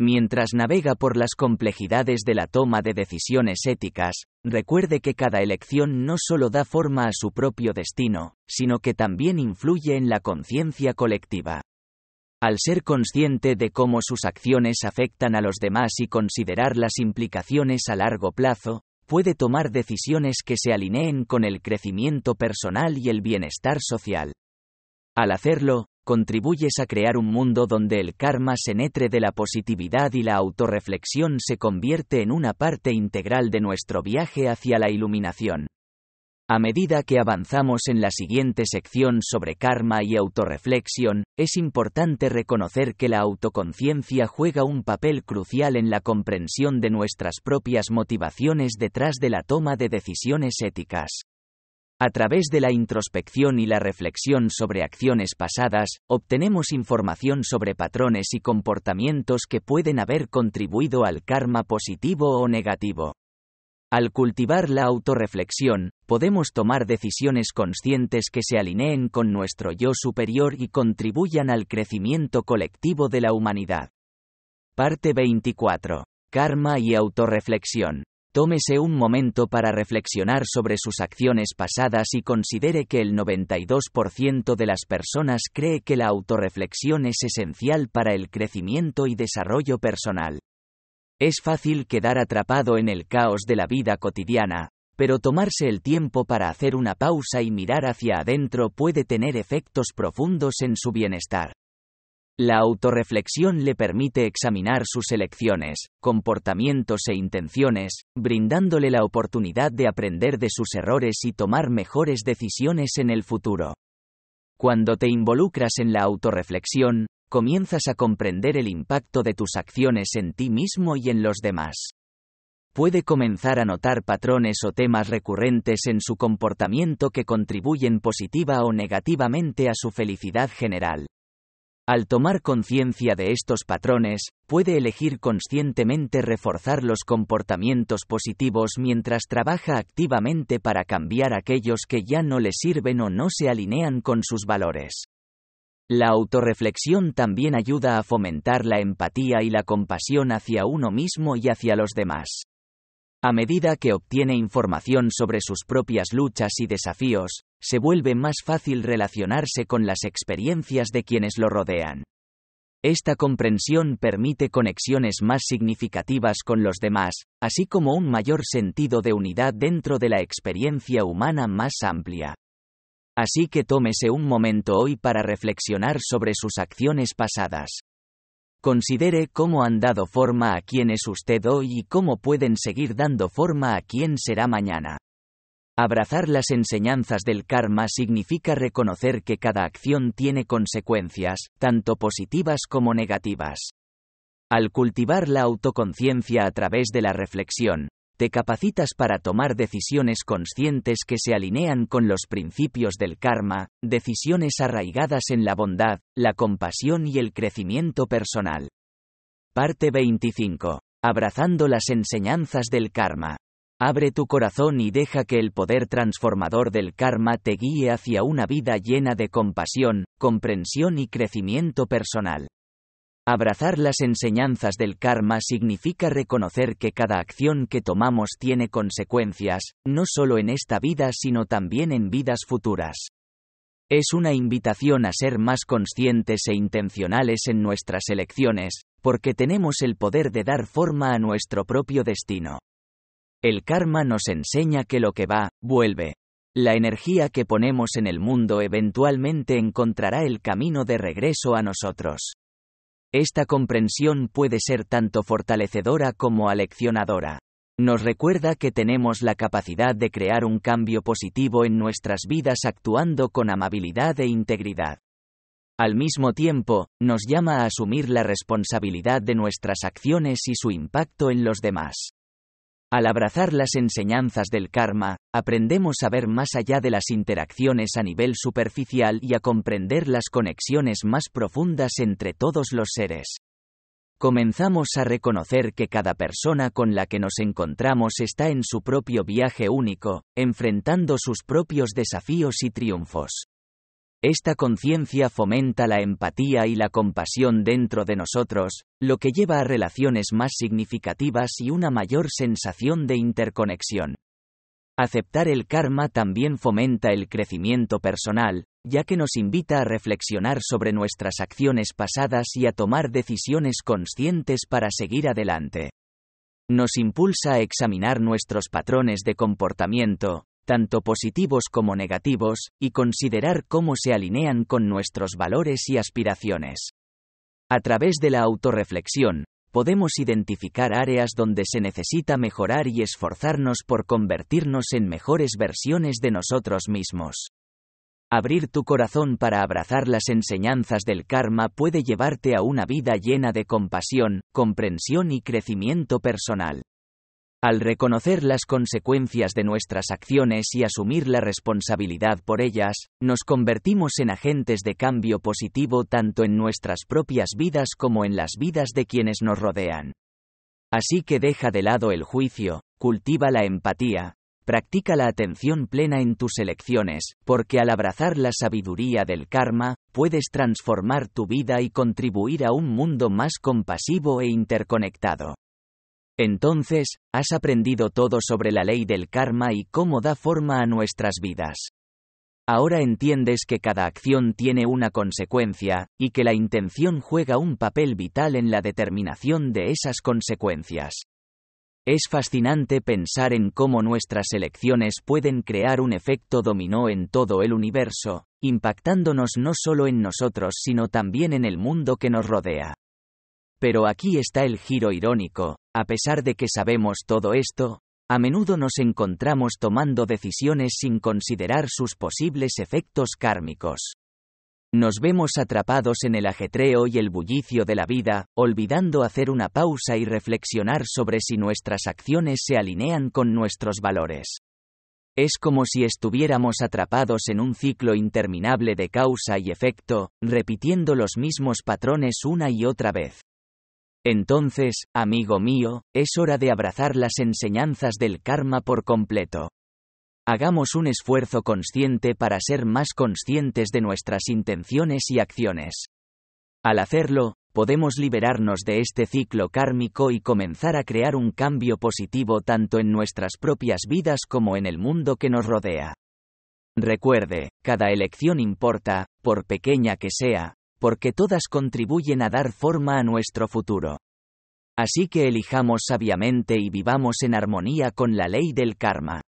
A: Mientras navega por las complejidades de la toma de decisiones éticas, recuerde que cada elección no solo da forma a su propio destino, sino que también influye en la conciencia colectiva. Al ser consciente de cómo sus acciones afectan a los demás y considerar las implicaciones a largo plazo, puede tomar decisiones que se alineen con el crecimiento personal y el bienestar social. Al hacerlo, contribuyes a crear un mundo donde el karma se netre de la positividad y la autorreflexión se convierte en una parte integral de nuestro viaje hacia la iluminación. A medida que avanzamos en la siguiente sección sobre karma y autorreflexión, es importante reconocer que la autoconciencia juega un papel crucial en la comprensión de nuestras propias motivaciones detrás de la toma de decisiones éticas. A través de la introspección y la reflexión sobre acciones pasadas, obtenemos información sobre patrones y comportamientos que pueden haber contribuido al karma positivo o negativo. Al cultivar la autorreflexión, podemos tomar decisiones conscientes que se alineen con nuestro yo superior y contribuyan al crecimiento colectivo de la humanidad. Parte 24. Karma y autorreflexión. Tómese un momento para reflexionar sobre sus acciones pasadas y considere que el 92% de las personas cree que la autorreflexión es esencial para el crecimiento y desarrollo personal. Es fácil quedar atrapado en el caos de la vida cotidiana, pero tomarse el tiempo para hacer una pausa y mirar hacia adentro puede tener efectos profundos en su bienestar. La autorreflexión le permite examinar sus elecciones, comportamientos e intenciones, brindándole la oportunidad de aprender de sus errores y tomar mejores decisiones en el futuro. Cuando te involucras en la autorreflexión, comienzas a comprender el impacto de tus acciones en ti mismo y en los demás. Puede comenzar a notar patrones o temas recurrentes en su comportamiento que contribuyen positiva o negativamente a su felicidad general. Al tomar conciencia de estos patrones, puede elegir conscientemente reforzar los comportamientos positivos mientras trabaja activamente para cambiar aquellos que ya no le sirven o no se alinean con sus valores. La autorreflexión también ayuda a fomentar la empatía y la compasión hacia uno mismo y hacia los demás. A medida que obtiene información sobre sus propias luchas y desafíos, se vuelve más fácil relacionarse con las experiencias de quienes lo rodean. Esta comprensión permite conexiones más significativas con los demás, así como un mayor sentido de unidad dentro de la experiencia humana más amplia. Así que tómese un momento hoy para reflexionar sobre sus acciones pasadas. Considere cómo han dado forma a quién es usted hoy y cómo pueden seguir dando forma a quién será mañana. Abrazar las enseñanzas del karma significa reconocer que cada acción tiene consecuencias, tanto positivas como negativas. Al cultivar la autoconciencia a través de la reflexión, te capacitas para tomar decisiones conscientes que se alinean con los principios del karma, decisiones arraigadas en la bondad, la compasión y el crecimiento personal. Parte 25. Abrazando las enseñanzas del karma. Abre tu corazón y deja que el poder transformador del karma te guíe hacia una vida llena de compasión, comprensión y crecimiento personal. Abrazar las enseñanzas del karma significa reconocer que cada acción que tomamos tiene consecuencias, no solo en esta vida sino también en vidas futuras. Es una invitación a ser más conscientes e intencionales en nuestras elecciones, porque tenemos el poder de dar forma a nuestro propio destino. El karma nos enseña que lo que va, vuelve. La energía que ponemos en el mundo eventualmente encontrará el camino de regreso a nosotros. Esta comprensión puede ser tanto fortalecedora como aleccionadora. Nos recuerda que tenemos la capacidad de crear un cambio positivo en nuestras vidas actuando con amabilidad e integridad. Al mismo tiempo, nos llama a asumir la responsabilidad de nuestras acciones y su impacto en los demás. Al abrazar las enseñanzas del karma, aprendemos a ver más allá de las interacciones a nivel superficial y a comprender las conexiones más profundas entre todos los seres. Comenzamos a reconocer que cada persona con la que nos encontramos está en su propio viaje único, enfrentando sus propios desafíos y triunfos. Esta conciencia fomenta la empatía y la compasión dentro de nosotros, lo que lleva a relaciones más significativas y una mayor sensación de interconexión. Aceptar el karma también fomenta el crecimiento personal, ya que nos invita a reflexionar sobre nuestras acciones pasadas y a tomar decisiones conscientes para seguir adelante. Nos impulsa a examinar nuestros patrones de comportamiento, tanto positivos como negativos, y considerar cómo se alinean con nuestros valores y aspiraciones. A través de la autorreflexión, podemos identificar áreas donde se necesita mejorar y esforzarnos por convertirnos en mejores versiones de nosotros mismos. Abrir tu corazón para abrazar las enseñanzas del karma puede llevarte a una vida llena de compasión, comprensión y crecimiento personal. Al reconocer las consecuencias de nuestras acciones y asumir la responsabilidad por ellas, nos convertimos en agentes de cambio positivo tanto en nuestras propias vidas como en las vidas de quienes nos rodean. Así que deja de lado el juicio, cultiva la empatía, practica la atención plena en tus elecciones, porque al abrazar la sabiduría del karma, puedes transformar tu vida y contribuir a un mundo más compasivo e interconectado. Entonces, has aprendido todo sobre la ley del karma y cómo da forma a nuestras vidas. Ahora entiendes que cada acción tiene una consecuencia, y que la intención juega un papel vital en la determinación de esas consecuencias. Es fascinante pensar en cómo nuestras elecciones pueden crear un efecto dominó en todo el universo, impactándonos no solo en nosotros sino también en el mundo que nos rodea. Pero aquí está el giro irónico, a pesar de que sabemos todo esto, a menudo nos encontramos tomando decisiones sin considerar sus posibles efectos kármicos. Nos vemos atrapados en el ajetreo y el bullicio de la vida, olvidando hacer una pausa y reflexionar sobre si nuestras acciones se alinean con nuestros valores. Es como si estuviéramos atrapados en un ciclo interminable de causa y efecto, repitiendo los mismos patrones una y otra vez. Entonces, amigo mío, es hora de abrazar las enseñanzas del karma por completo. Hagamos un esfuerzo consciente para ser más conscientes de nuestras intenciones y acciones. Al hacerlo, podemos liberarnos de este ciclo kármico y comenzar a crear un cambio positivo tanto en nuestras propias vidas como en el mundo que nos rodea. Recuerde, cada elección importa, por pequeña que sea, porque todas contribuyen a dar forma a nuestro futuro. Así que elijamos sabiamente y vivamos en armonía con la ley del karma.